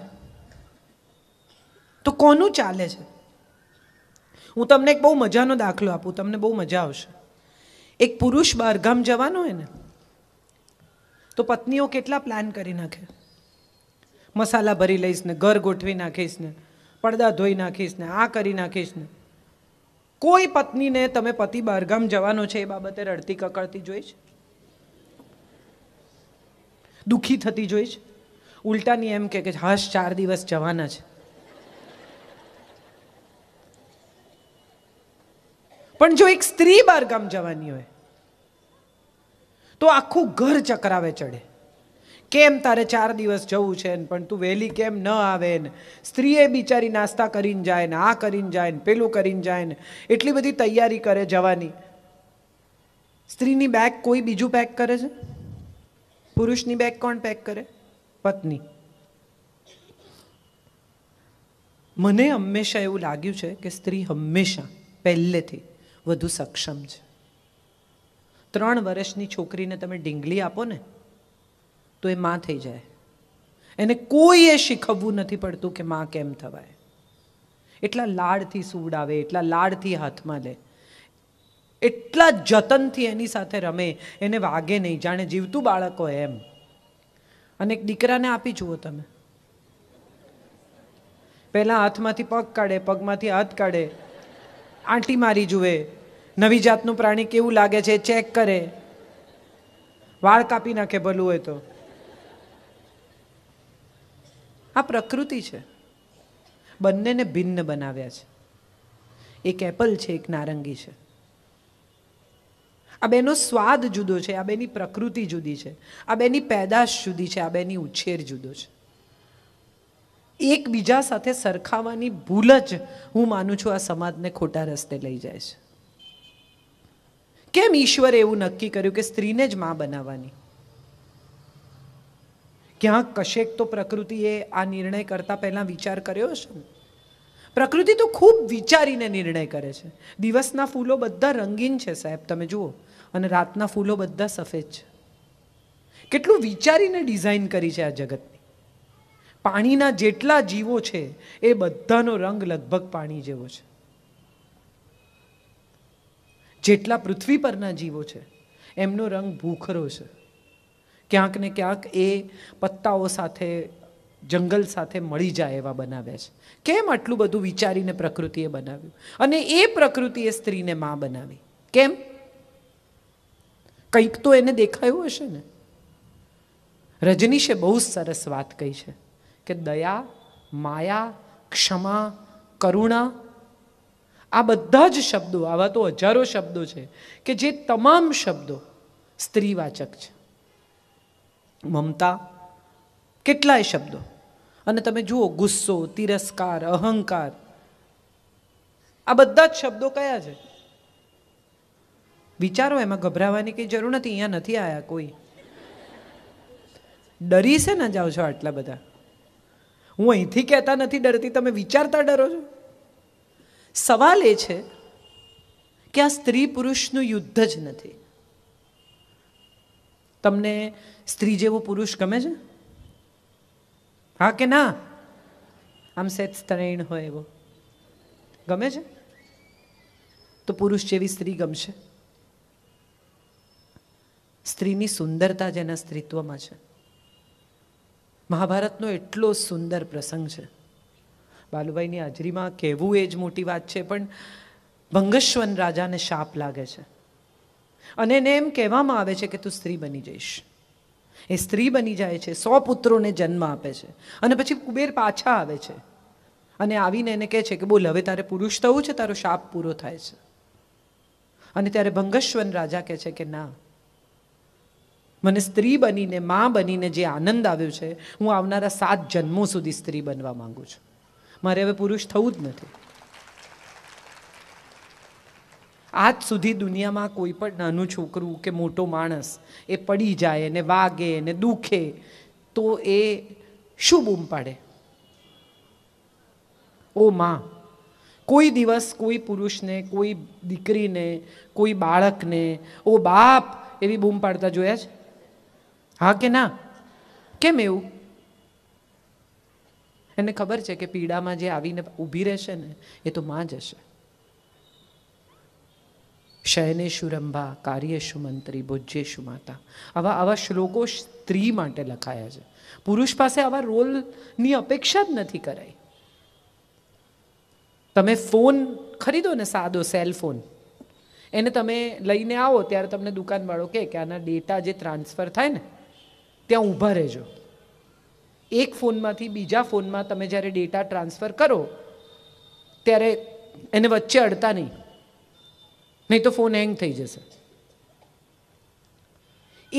તો કોનું ચાલે છે હું તમને એક બહુ મજાનો દાખલો આપું તમને બહુ મજા આવશે એક પુરુષ બહારગામ જવાનો હોય ને તો પત્નીઓ કેટલા પ્લાન કરી નાખે મસાલા ભરી લઈશ ને ઘર ગોઠવી નાખીશ ને પડદા ધોઈ નાખીશ ને આ કરી નાખીશ ને કોઈ પત્નીને તમે પતિ બહારગામ જવાનો છે એ બાબતે રડતી કકડતી જોઈશ દુઃખી થતી જોઈશ ઉલટાની એમ કે હાશ ચાર દિવસ જવાના છે પણ જો એક સ્ત્રી બહારગામ જવાની હોય તો આખું ઘર ચક્રાવે ચડે કેમ તારે ચાર દિવસ જવું છે ને પણ તું વહેલી કેમ ન આવે ને સ્ત્રીએ બિચારી નાસ્તા કરીને જાય ને આ કરીને જાય ને પેલું કરીને જાય ને એટલી બધી તૈયારી કરે જવાની સ્ત્રીની બેગ કોઈ બીજું પેક કરે છે પુરુષની બેગ કોણ પેક કરે પત્ની મને હંમેશા એવું લાગ્યું છે કે સ્ત્રી હંમેશા પહેલેથી વધુ સક્ષમ છે ત્રણ વર્ષની છોકરીને તમે ડીંગલી આપો ને તો એ માં થઈ જાય એને કોઈએ શીખવવું નથી પડતું કે માં કેમ થવાય એટલા લાડથી સુવડાવે એટલા લાડથી હાથમાં લે એટલા જતનથી એની સાથે રમે એને વાગે નહીં જાણે જીવતું બાળક હોય એમ અને એક દીકરાને આપી જુઓ તમે પહેલાં હાથમાંથી પગ કાઢે પગમાંથી હાથ કાઢે આંટી મારી જુએ નવી જાતનું પ્રાણી કેવું લાગે છે ચેક કરે વાળ કાપી નાખે ભલું હોય તો આ પ્રકૃતિ છે બંનેને ભિન્ન બનાવ્યા છે એક એપલ છે એક નારંગી છે આ બેનો સ્વાદ જુદો છે આ બેની પ્રકૃતિ જુદી છે આ બેની પેદાશ જુદી છે આ બેની ઉછેર જુદો છે એકબીજા સાથે સરખાવાની ભૂલ જ હું માનું છું આ સમાજને ખોટા રસ્તે લઈ જાય છે કેમ ઈશ્વરે એવું નક્કી કર્યું કે સ્ત્રીને જ મા બનાવવાની ક્યાંક કશેક તો પ્રકૃતિએ આ નિર્ણય કરતાં પહેલાં વિચાર કર્યો છે ને પ્રકૃતિ તો ખૂબ વિચારીને નિર્ણય કરે છે દિવસના ફૂલો બધા રંગીન છે સાહેબ તમે જુઓ અને રાતના ફૂલો બધા સફેદ છે કેટલું વિચારીને ડિઝાઇન કરી છે આ જગત પાણીના જેટલા જીવો છે એ બધાનો રંગ લગભગ પાણી જેવો છે જેટલા પૃથ્વી પરના જીવો છે એમનો રંગ ભૂખરો છે ક્યાંક ને ક્યાંક એ પત્તાઓ સાથે જંગલ સાથે મળી જાય એવા બનાવ્યા છે કેમ આટલું બધું વિચારીને પ્રકૃતિએ બનાવ્યું અને એ પ્રકૃતિએ સ્ત્રીને મા બનાવી કેમ કંઈક તો એને દેખાયું હશે ને રજનીશે બહુ સરસ વાત કહી છે કે દયા માયા ક્ષમા કરુણા આ બધા જ શબ્દો આવા તો હજારો શબ્દો છે કે જે તમામ શબ્દો સ્ત્રીવાચક છે મમતા કેટલાય શબ્દો અને તમે જુઓ ગુસ્સો તિરસ્કાર અહંકાર આ બધા જ શબ્દો કયા છે વિચારો એમાં ગભરાવાની કંઈ જરૂર નથી અહીંયા નથી આવ્યા કોઈ ડરી છે ને જાઓ છો આટલા બધા હું અહીંથી કહેતા નથી ડરતી તમે વિચારતા ડરો છો સવાલ એ છે કે આ સ્ત્રી પુરુષનું યુદ્ધ જ નથી તમને સ્ત્રી જેવો પુરુષ ગમે છે હા કે ના આમ સેત સ્ત્રૈણ હોય એવો ગમે છે તો પુરુષ જેવી સ્ત્રી ગમશે સ્ત્રીની સુંદરતા જેના સ્ત્રીત્વમાં છે મહાભારતનો એટલો સુંદર પ્રસંગ છે બાલુભાઈની હાજરીમાં કહેવું એ જ મોટી વાત છે પણ ભંગસ્વન રાજાને શાપ લાગે છે અને એને એમ કહેવામાં આવે છે કે તું સ્ત્રી બની જઈશ એ સ્ત્રી બની જાય છે સો પુત્રોને જન્મ આપે છે અને પછી કુબેર પાછા આવે છે અને આવીને એને કહે છે કે બોલ હવે તારે પુરુષ થવું છે તારો શાપ પૂરો થાય છે અને ત્યારે ભંગસ્વન રાજા કહે છે કે ના મને સ્ત્રી બનીને મા બનીને જે આનંદ આવ્યો છે હું આવનારા સાત જન્મો સુધી સ્ત્રી બનવા માંગુ છું મારે હવે પુરુષ થવું જ નથી આજ સુધી દુનિયામાં કોઈ પણ નાનું છોકરું કે મોટો માણસ એ પડી જાય ને વાગે ને દુખે તો એ શું બૂમ પાડે ઓ માં કોઈ દિવસ કોઈ પુરુષને કોઈ દીકરીને કોઈ બાળકને ઓ બાપ એવી બૂમ પાડતા જોયા છે હા કે ના કેમ એવું એને ખબર છે કે પીડામાં જે આવીને ઊભી રહેશે ને એ તો માં જ હશે શયનેશુ રંભા કાર્યેશુ મંત્રી ભોજ્યેશુ માતા આવા આવા શ્લોકો સ્ત્રી માટે લખાયા છે પુરુષ પાસે આવા રોલની અપેક્ષા જ નથી કરાઈ તમે ફોન ખરીદો ને સાદો સેલ ફોન એને તમે લઈને આવો ત્યારે તમને દુકાનવાળો કે આના ડેટા જે ટ્રાન્સફર થાય ને ત્યાં ઊભા રહેજો એક ફોનમાંથી બીજા ફોનમાં તમે જ્યારે ડેટા ટ્રાન્સફર કરો ત્યારે એને વચ્ચે અડતા નહીં નહીં તો ફોન હેંગ થઈ જશે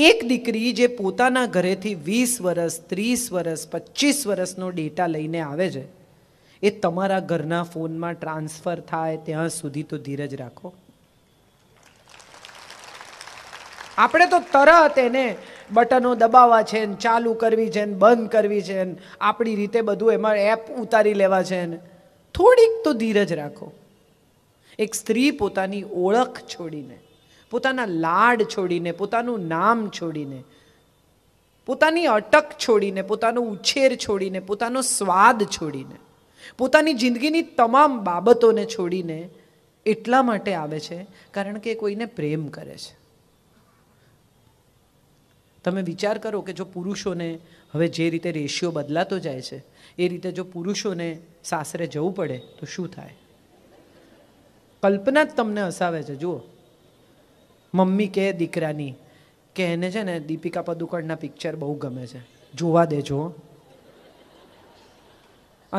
એક દીકરી જે પોતાના ઘરેથી વીસ વર્ષ ત્રીસ વરસ પચીસ વરસનો ડેટા લઈને આવે છે એ તમારા ઘરના ફોનમાં ટ્રાન્સફર થાય ત્યાં સુધી તો ધીરજ રાખો આપણે તો તરત એને બટનો દબાવવા છે ને ચાલુ કરવી છે ને બંધ કરવી છે ને આપણી રીતે બધું એમાં એપ ઉતારી લેવા છે ને થોડીક તો ધીરજ રાખો એક સ્ત્રી પોતાની ઓળખ છોડીને પોતાના લાડ છોડીને પોતાનું નામ છોડીને પોતાની અટક છોડીને પોતાનો ઉછેર છોડીને પોતાનો સ્વાદ છોડીને પોતાની જિંદગીની તમામ બાબતોને છોડીને એટલા માટે આવે છે કારણ કે કોઈને પ્રેમ કરે છે તમે વિચાર કરો કે જો પુરુષોને હવે જે રીતે રેશિયો બદલાતો જાય છે એ રીતે જો પુરુષોને સાસરે જવું પડે તો શું થાય કલ્પના જ તમને હસાવે છે જુઓ મમ્મી કહે દીકરાની કે એને છે ને દીપિકા પદુકોણના પિક્ચર બહુ ગમે છે જોવા દેજો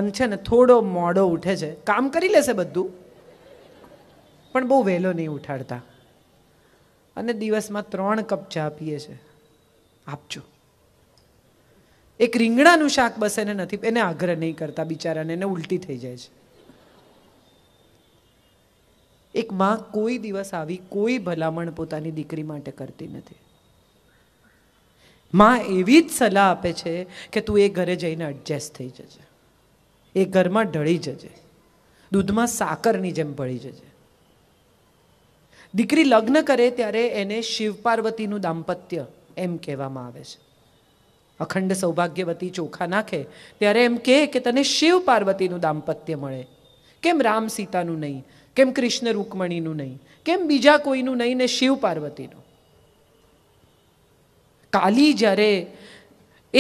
અને છે ને થોડો મોડો ઉઠે છે કામ કરી લેશે બધું પણ બહુ વહેલો નહીં ઉઠાડતા અને દિવસમાં ત્રણ કપ ચા પીએ છે આપજો એક રીંગણાનું શાક બસ એને નથી એને આગ્રહ નહીં કરતા બિચારાને એને ઉલટી થઈ જાય છે એક માં કોઈ દિવસ આવી કોઈ ભલામણ પોતાની દીકરી માટે કરતી નથી માં એવી જ સલાહ આપે છે કે તું એ ઘરે જઈને એડજસ્ટ થઈ જજે એ ઘરમાં ઢળી જજે દૂધમાં સાકરની જેમ ભળી જજે દીકરી લગ્ન કરે ત્યારે એને શિવ પાર્વતીનું દાંપત્ય એમ કહેવામાં આવે છે અખંડ સૌભાગ્યવતી ચોખા નાખે ત્યારે એમ કહે કે તને શિવ પાર્વતીનું દાંપત્ય મળે કેમ રામ સીતાનું નહીં કેમ કૃષ્ણ રૂકમણીનું નહીં કેમ બીજા કોઈનું નહીં ને શિવ પાર્વતીનું કાલી જ્યારે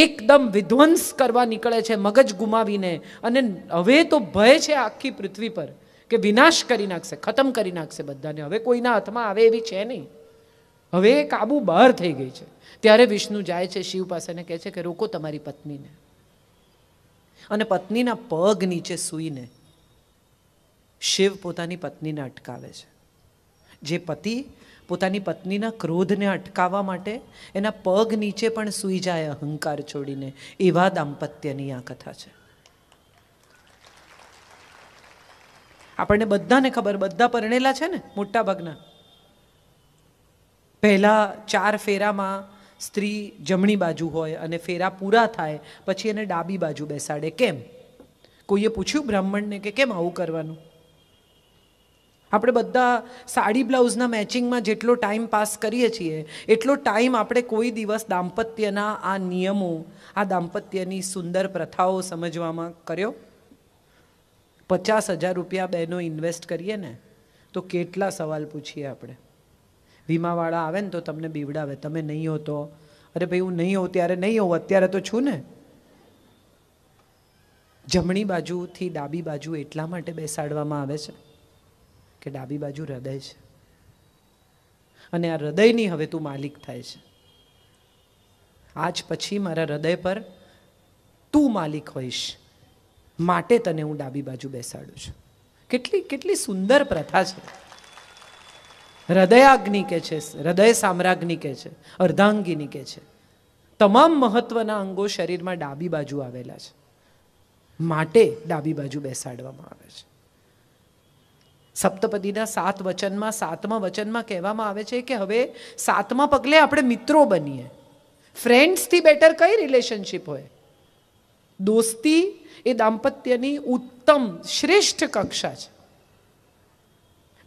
એકદમ વિધ્વંસ કરવા નીકળે છે મગજ ગુમાવીને અને હવે તો ભય છે આખી પૃથ્વી પર કે વિનાશ કરી નાખશે ખતમ કરી નાખશે બધાને હવે કોઈના હાથમાં આવે એવી છે નહીં હવે કાબુ બહાર થઈ ગઈ છે ત્યારે વિષ્ણુ જાય છે શિવ પાસે ને કહે છે કે રોકો તમારી પત્નીને અને પત્નીના પગ નીચે સૂઈને શિવ પોતાની પત્નીને અટકાવે છે જે પતિ પોતાની પત્નીના ક્રોધને અટકાવવા માટે એના પગ નીચે પણ સૂઈ જાય અહંકાર છોડીને એવા દાંપત્યની આ કથા છે આપણને બધાને ખબર બધા પરણેલા છે ને મોટા ભાગના પહેલાં ચાર ફેરામાં સ્ત્રી જમણી બાજુ હોય અને ફેરા પૂરા થાય પછી એને ડાબી બાજુ બેસાડે કેમ કોઈએ પૂછ્યું બ્રાહ્મણને કે કેમ આવું કરવાનું આપણે બધા સાડી બ્લાઉઝના મેચિંગમાં જેટલો ટાઈમ પાસ કરીએ છીએ એટલો ટાઈમ આપણે કોઈ દિવસ દાંપત્યના આ નિયમો આ દાંપત્યની સુંદર પ્રથાઓ સમજવામાં કર્યો પચાસ હજાર રૂપિયા બહેનો ઇન્વેસ્ટ કરીએ ને તો કેટલા સવાલ પૂછીએ આપણે વીમાવાળા આવે ને તો તમને બીવડાવે તમે નહીં હો તો અરે ભાઈ હું નહીં હોઉં ત્યારે નહીં હોઉં અત્યારે તો છું ને જમણી બાજુથી ડાબી બાજુ એટલા માટે બેસાડવામાં આવે છે કે ડાબી બાજુ હૃદય છે અને આ હૃદયની હવે તું માલિક થાય છે આજ પછી મારા હૃદય પર તું માલિક હોઈશ માટે તને હું ડાબી બાજુ બેસાડું છું કેટલી કેટલી સુંદર પ્રથા છે હૃદયાગ્નિ કે છે હૃદય સામ્રાજ્ઞિ કે છે અર્ધાંગિની કે છે તમામ મહત્વના અંગો શરીરમાં ડાબી બાજુ આવેલા છે માટે ડાબી બાજુ બેસાડવામાં આવે છે સપ્તપદીના સાત વચનમાં સાતમા વચનમાં કહેવામાં આવે છે કે હવે સાતમા પગલે આપણે મિત્રો બનીએ ફ્રેન્ડ્સથી બેટર કઈ રિલેશનશીપ હોય દોસ્તી એ દાંપત્યની ઉત્તમ શ્રેષ્ઠ કક્ષા છે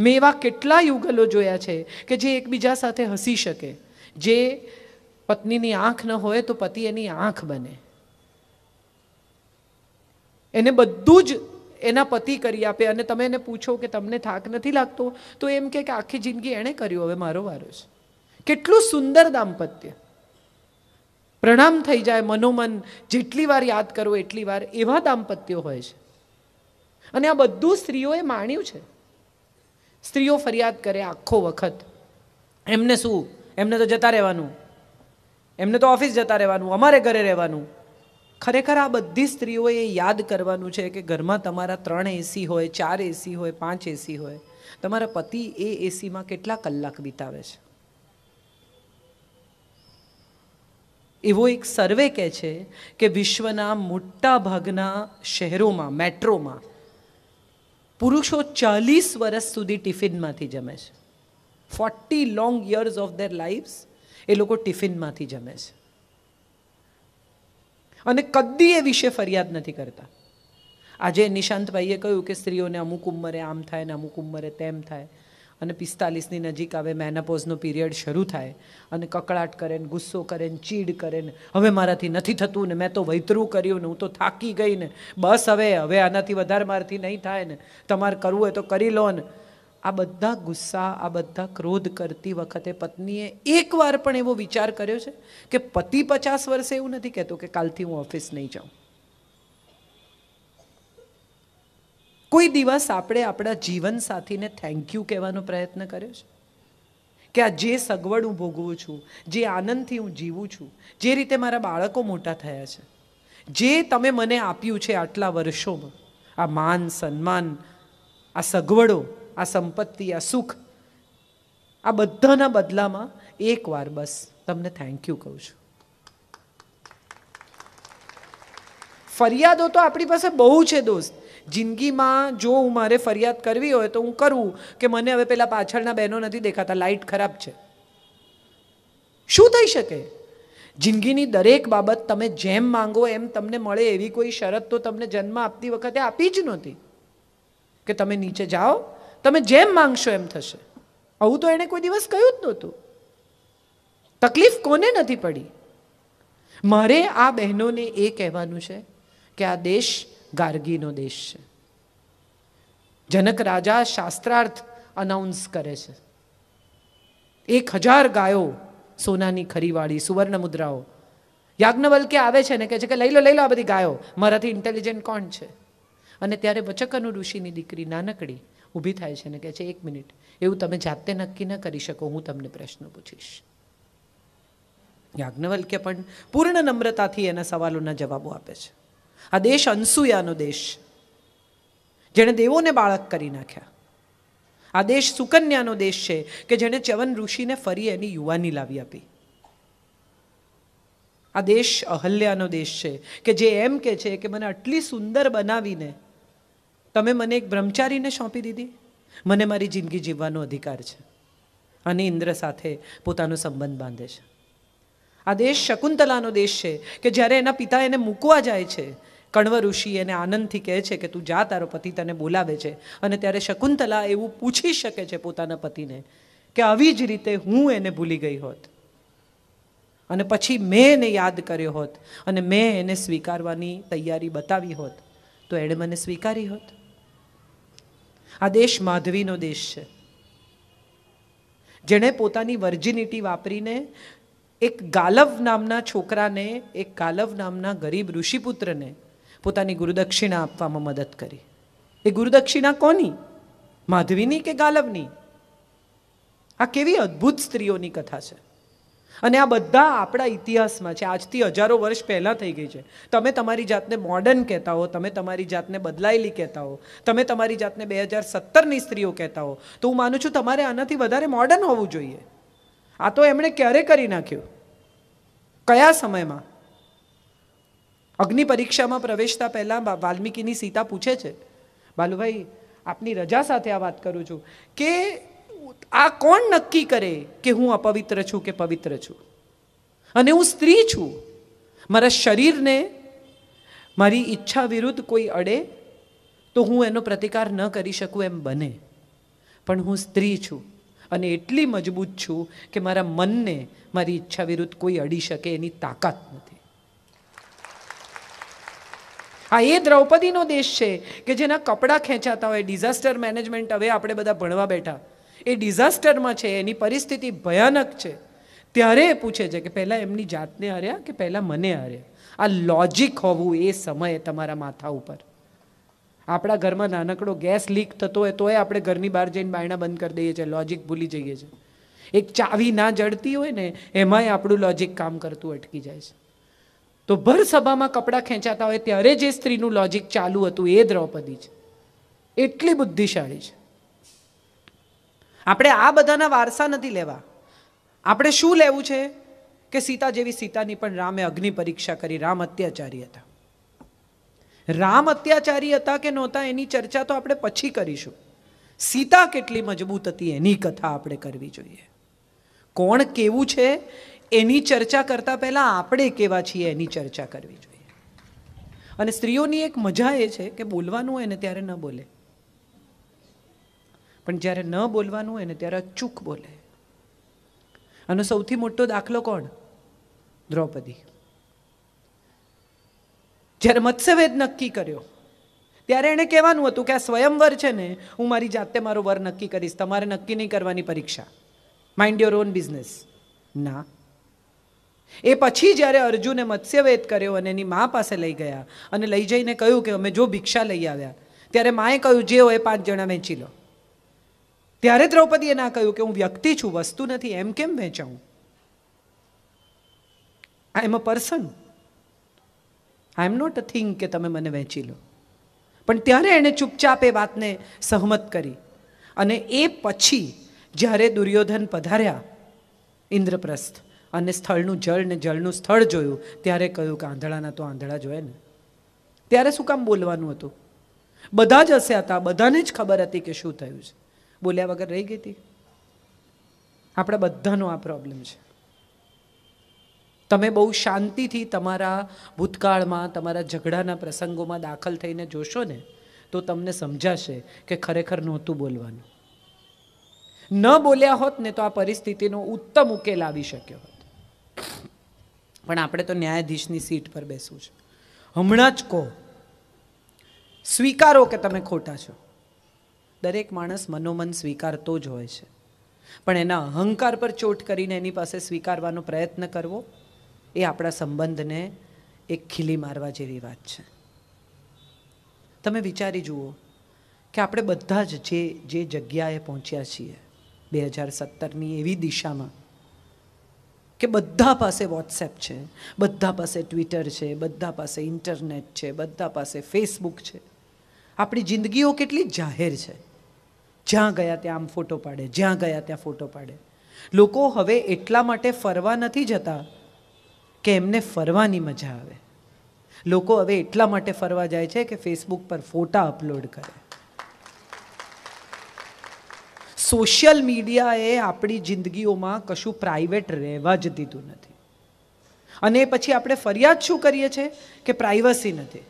મેં એવા કેટલા યુગલો જોયા છે કે જે એકબીજા સાથે હસી શકે જે પત્નીની આંખ ન હોય તો પતિ એની આંખ બને એને બધું જ એના પતિ કરી આપે અને તમે એને પૂછો કે તમને થાક નથી લાગતો તો એમ કે આખી જિંદગી એણે કર્યું હવે મારો વારો છે કેટલું સુંદર દાંપત્ય પ્રણામ થઈ જાય મનોમન જેટલી વાર યાદ કરો એટલી વાર એવા દાંપત્યો હોય છે અને આ બધું સ્ત્રીઓએ માણ્યું છે સ્ત્રીઓ ફરિયાદ કરે આખો વખત એમને શું એમને તો જતા રહેવાનું એમને તો ઓફિસ જતા રહેવાનું અમારે ઘરે રહેવાનું ખરેખર આ બધી સ્ત્રીઓએ યાદ કરવાનું છે કે ઘરમાં તમારા ત્રણ એસી હોય ચાર એસી હોય પાંચ એસી હોય તમારા પતિ એ એસીમાં કેટલા કલાક વિતાવે છે એવો એક સર્વે કહે છે કે વિશ્વના મોટા ભાગના શહેરોમાં મેટ્રોમાં પુરુષો ચાલીસ વર્ષ સુધી ટિફિનમાંથી જમે છે forty long years of their lives એ લોકો ટિફિનમાંથી જમે છે અને કદી એ વિશે ફરિયાદ નથી કરતા આજે નિશાંતભાઈએ કહ્યું કે સ્ત્રીઓને અમુક ઉંમરે આમ થાય ને અમુક ઉંમરે તેમ થાય અને પિસ્તાલીસની નજીક આવે મેનાપોઝનો પિરિયડ શરૂ થાય અને કકળાટ કરે ને ગુસ્સો કરે ને ચીડ કરે ને હવે મારાથી નથી થતું ને મેં તો વૈતરું કર્યું ને હું તો થાકી ગઈ ને બસ હવે હવે આનાથી વધારે મારાથી નહીં થાય ને તમારે કરવું હોય તો કરી લો ને આ બધા ગુસ્સા આ બધા ક્રોધ કરતી વખતે પત્નીએ એકવાર પણ એવો વિચાર કર્યો છે કે પતિ પચાસ વર્ષે એવું નથી કહેતો કે કાલથી હું ઓફિસ નહીં જાઉં કોઈ દિવસ આપણે આપણા જીવનસાથીને થેન્ક યુ કહેવાનો પ્રયત્ન કર્યો છે કે આ જે સગવડ હું ભોગવું છું જે આનંદથી હું જીવું છું જે રીતે મારા બાળકો મોટા થયા છે જે તમે મને આપ્યું છે આટલા વર્ષોમાં આ માન સન્માન આ સગવડો આ સંપત્તિ આ સુખ આ બધાના બદલામાં એકવાર બસ તમને થેન્ક યુ કહું છું ફરિયાદો તો આપણી પાસે બહુ છે દોસ્ત જિંદગીમાં જો હું મારે ફરિયાદ કરવી હોય તો હું કરું કે મને હવે પેલા પાછળના બહેનો નથી દેખાતા લાઇટ ખરાબ છે શું થઈ શકે જિંદગીની દરેક બાબત તમે જેમ માંગો એમ તમને મળે એવી કોઈ શરત તો તમને જન્મ આપતી વખતે આપી જ નહોતી કે તમે નીચે જાઓ તમે જેમ માંગશો એમ થશે આવું તો એણે કોઈ દિવસ કહ્યું જ નહોતું તકલીફ કોને નથી પડી મારે આ બહેનોને એ કહેવાનું છે કે આ દેશ ગાર્ગીનો દેશ છે જનક રાજા શાસ્ત્રાર્થ અનાઉન્સ કરે છે એક હજાર ગાયો સોનાની ખરીવાળી સુવર્ણ મુદ્રાઓ યાજ્ઞવલ્કે આવે છે ને કહે છે કે લઈ લો લઈ લો આ બધી ગાયો મારાથી ઇન્ટેલિજન્ટ કોણ છે અને ત્યારે બચકનુ ઋષિની દીકરી નાનકડી ઊભી થાય છે ને કહે છે એક મિનિટ એવું તમે જાતે નક્કી ન કરી શકો હું તમને પ્રશ્ન પૂછીશ યાજ્ઞવલ્કે પણ પૂર્ણ નમ્રતાથી એના સવાલોના જવાબો આપે છે આ દેશ અનસુયાનો દેશ જેણે દેવોને બાળક કરી નાખ્યા આ દેશ સુકન્યાનો દેશ છે કે જેણે ચવન ઋષિને ફરી એની યુવાની લાવી આપી આ દેશ અહલ્યાનો દેશ છે કે જે એમ કે છે કે મને આટલી સુંદર બનાવીને તમે મને એક બ્રહ્મચારીને સોંપી દીધી મને મારી જિંદગી જીવવાનો અધિકાર છે અને ઇન્દ્ર સાથે પોતાનો સંબંધ બાંધે છે આ દેશ શકુંતલાનો દેશ છે કે જ્યારે એના પિતા એને મૂકવા જાય છે કણવ ઋષિ એને આનંદથી કહે છે કે તું જા તારો પતિ તને બોલાવે છે અને ત્યારે શકુંતલા એવું પૂછી શકે છે પોતાના પતિને કે આવી જ રીતે હું એને ભૂલી ગઈ હોત અને પછી મેં એને યાદ કર્યો હોત અને મેં એને સ્વીકારવાની તૈયારી બતાવી હોત તો એણે મને સ્વીકારી હોત આ દેશ માધવીનો દેશ છે જેણે પોતાની વર્જિનિટી વાપરીને એક ગાલવ નામના છોકરાને એક ગાલવ નામના ગરીબ ઋષિપુત્રને પોતાની ગુરુદક્ષિણા આપવામાં મદદ કરી એ ગુરુદક્ષિણા કોની માધવીની કે ગાલવની આ કેવી અદ્ભુત સ્ત્રીઓની કથા છે અને આ બધા આપણા ઇતિહાસમાં છે આજથી હજારો વર્ષ પહેલાં થઈ ગઈ છે તમે તમારી જાતને મોડર્ન કહેતા હો તમે તમારી જાતને બદલાયેલી કહેતા હો તમે તમારી જાતને બે હજાર સત્તરની સ્ત્રીઓ કહેતા હો તો હું માનું છું તમારે આનાથી વધારે મોડર્ન હોવું જોઈએ આ તો એમણે ક્યારે કરી નાખ્યું કયા સમયમાં અગ્નિ પરીક્ષામાં પ્રવેશતા પહેલાં વાલ્મીકીની સીતા પૂછે છે બાલુભાઈ આપની રજા સાથે આ વાત કરું છું કે આ કોણ નક્કી કરે કે હું અપવિત્ર છું કે પવિત્ર છું અને હું સ્ત્રી છું મારા શરીરને મારી ઈચ્છા વિરુદ્ધ કોઈ અડે તો હું એનો પ્રતિકાર ન કરી શકું એમ બને પણ હું સ્ત્રી છું અને એટલી મજબૂત છું કે મારા મનને મારી ઈચ્છા વિરુદ્ધ કોઈ અડી શકે એની તાકાત નથી આ એ દ્રૌપદીનો દેશ છે કે જેના કપડાં ખેંચાતા હોય ડિઝાસ્ટર મેનેજમેન્ટ હવે આપણે બધા ભણવા બેઠા એ ડિઝાસ્ટરમાં છે એની પરિસ્થિતિ ભયાનક છે ત્યારે એ પૂછે છે કે પહેલાં એમની જાતને હાર્યા કે પહેલાં મને હાર્યા આ લોજિક હોવું એ સમયે તમારા માથા ઉપર આપણા ઘરમાં નાનકડો ગેસ લીક થતો હોય તોય આપણે ઘરની બહાર જઈને બાયણા બંધ કરી દઈએ છીએ લોજિક ભૂલી જઈએ છીએ એક ચાવી ના જડતી હોય ને એમાંય આપણું લોજિક કામ કરતું અટકી જાય છે તો ભર કપડાં ખેંચાતા હોય ત્યારે જે સ્ત્રીનું લોજિક ચાલુ હતું એ દ્રૌપદી છે એટલી બુદ્ધિશાળી છે આપણે આ બધાના વારસા નથી લેવા આપણે શું લેવું છે કે સીતા જેવી સીતાની પણ રામે અગ્નિ પરીક્ષા કરી રામ અત્યાચારી હતા રામ અત્યાચારી હતા કે નહોતા એની ચર્ચા તો આપણે પછી કરીશું સીતા કેટલી મજબૂત હતી એની કથા આપણે કરવી જોઈએ કોણ કેવું છે એની ચર્ચા કરતાં પહેલાં આપણે કેવા છીએ એની ચર્ચા કરવી જોઈએ અને સ્ત્રીઓની એક મજા એ છે કે બોલવાનું હોય ને ત્યારે ન બોલે પણ જ્યારે ન બોલવાનું હોય ને ત્યારે અચૂક બોલે આનો સૌથી મોટો દાખલો કોણ દ્રૌપદી જ્યારે મત્સ્યવેદ નક્કી કર્યો ત્યારે એણે કહેવાનું હતું કે આ સ્વયંવર છે ને હું મારી જાતે મારો વર નક્કી કરીશ તમારે નક્કી નહીં કરવાની પરીક્ષા માઇન્ડ યોર ઓન બિઝનેસ ના એ પછી જ્યારે અર્જુને મત્સ્યવેદ કર્યો અને એની મા પાસે લઈ ગયા અને લઈ જઈને કહ્યું કે અમે જો ભિક્ષા લઈ આવ્યા ત્યારે માએ કહ્યું જે હોય પાંચ જણા વેચી લો ત્યારે દ્રૌપદીએ ના કહ્યું કે હું વ્યક્તિ છું વસ્તુ નથી એમ કેમ વેચાઉં I am a person I am not a thing કે તમે મને વેચી લો પણ ત્યારે એણે ચૂપચાપ એ વાતને સહમત કરી અને એ પછી જ્યારે દુર્યોધન પધાર્યા ઇન્દ્રપ્રસ્થ અને સ્થળનું જળ ને જળનું સ્થળ જોયું ત્યારે કહ્યું કે આંધળાના તો આંધળા જોયા ને ત્યારે શું કામ બોલવાનું હતું બધા જ હશે હતા બધાને જ ખબર હતી કે શું થયું છે બોલ્યા વગર રહી ગઈ હતી આપણે બધાનો આ પ્રોબ્લેમ છે તમે બહુ શાંતિથી તમારા ભૂતકાળમાં તમારા ઝઘડાના પ્રસંગોમાં દાખલ થઈને જોશો ને તો તમને સમજાશે કે ખરેખર નહોતું બોલવાનું ન બોલ્યા હોત ને તો આ પરિસ્થિતિનો ઉત્તમ ઉકેલ આવી શક્યો હોત પણ આપણે તો ન્યાયાધીશની સીટ પર બેસવું છે હમણાં જ કહો સ્વીકારો કે તમે ખોટા છો દરેક માણસ મનોમન સ્વીકારતો જ હોય છે પણ એના અહંકાર પર ચોટ કરીને એની પાસે સ્વીકારવાનો પ્રયત્ન કરવો એ આપણા સંબંધને એક ખીલી મારવા જેવી વાત છે તમે વિચારી જુઓ કે આપણે બધા જ જે જે જગ્યાએ પહોંચ્યા છીએ બે હજાર સત્તરની એવી દિશામાં કે બધા પાસે વોટ્સએપ છે બધા પાસે ટ્વિટર છે બધા પાસે ઇન્ટરનેટ છે બધા પાસે ફેસબુક છે આપણી જિંદગીઓ કેટલી જાહેર છે જ્યાં ગયા ત્યાં આમ ફોટો પાડે જ્યાં ગયા ત્યાં ફોટો પાડે લોકો હવે એટલા માટે ફરવા નથી જતા કે એમને ફરવાની મજા આવે લોકો હવે એટલા માટે ફરવા જાય છે કે ફેસબુક પર ફોટા અપલોડ કરે સોશિયલ મીડિયાએ આપણી જિંદગીઓમાં કશું પ્રાઇવેટ રહેવા જ દીધું નથી અને પછી આપણે ફરિયાદ શું કરીએ છીએ કે પ્રાઇવસી નથી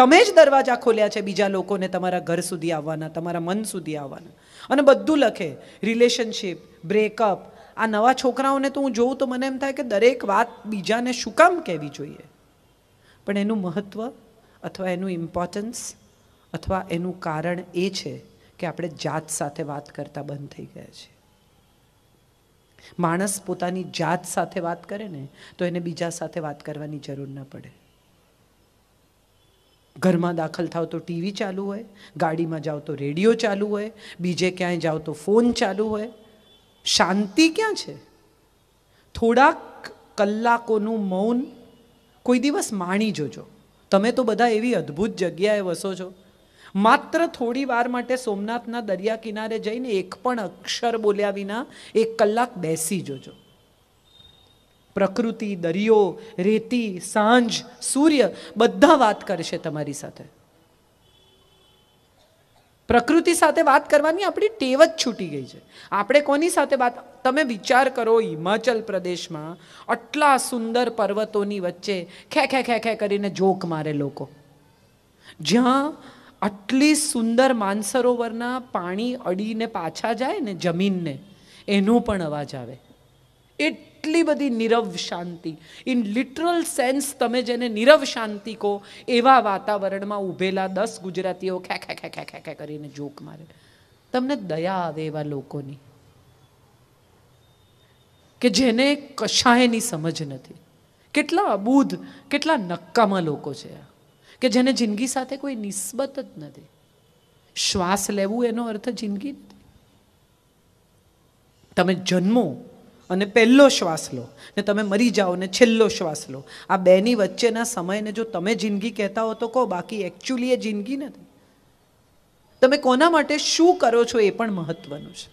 તમે જ દરવાજા ખોલ્યા છે બીજા લોકોને તમારા ઘર સુધી આવવાના તમારા મન સુધી આવવાના અને બધું લખે રિલેશનશીપ બ્રેકઅપ આ નવા છોકરાઓને તો હું જોઉં તો મને એમ થાય કે દરેક વાત બીજાને શું કામ કહેવી જોઈએ પણ એનું મહત્ત્વ અથવા એનું ઇમ્પોર્ટન્સ અથવા એનું કારણ એ છે કે આપણે જાત સાથે વાત કરતા બંધ થઈ ગયા છે માણસ પોતાની જાત સાથે વાત કરે ને તો એને બીજા સાથે વાત કરવાની જરૂર ન પડે ઘરમાં દાખલ થાવ તો ટીવી ચાલુ હોય ગાડીમાં જાઓ તો રેડિયો ચાલુ હોય બીજે ક્યાંય જાઓ તો ફોન ચાલુ હોય શાંતિ ક્યાં છે થોડાક કલાકોનું મૌન કોઈ દિવસ માણી જોજો તમે તો બધા એવી અદ્ભુત જગ્યાએ વસો છો માત્ર થોડી વાર માટે સોમનાથના દરિયા કિનારે જઈને એક પણ અક્ષર બોલ્યા વિના એક કલાક બેસી જોજો પ્રકૃતિ દરિયો રેતી સાંજ સૂર્ય બધા વાત કરશે તમારી સાથે પ્રકૃતિ સાથે વાત કરવાની આપણી ટેવ જ છૂટી ગઈ છે આપણે કોની સાથે વાત તમે વિચાર કરો હિમાચલ પ્રદેશમાં આટલા સુંદર પર્વતોની વચ્ચે ખે ખે ખે ખે કરીને જોક મારે લોકો જ્યાં આટલી સુંદર માનસરોવરના પાણી અડીને પાછા જાય ને જમીનને એનો પણ અવાજ આવે એટલી બધી નિરવ શાંતિ ઇન લિટરલ સેન્સ તમે જેને નિરવ શાંતિ કહો એવા વાતાવરણમાં ઊભેલા દસ ગુજરાતીઓ ખ્યા ખે ખ્યા ખ્યા ખ્યા ખ્યા કરીને જોક મારે તમને દયા આવે એવા લોકોની કે જેને કશાયની સમજ નથી કેટલા અબૂધ કેટલા નક્કામાં લોકો છે આ કે જેને જિંદગી સાથે કોઈ નિસ્બત જ નથી શ્વાસ લેવું એનો અર્થ જિંદગી નથી તમે જન્મો અને પહેલો શ્વાસ લો ને તમે મરી જાઓ ને છેલ્લો શ્વાસ લો આ બેની વચ્ચેના સમયને જો તમે જિંદગી કહેતા હો તો કહો બાકી એકચ્યુઅલી એ જિંદગી નથી તમે કોના માટે શું કરો છો એ પણ મહત્વનું છે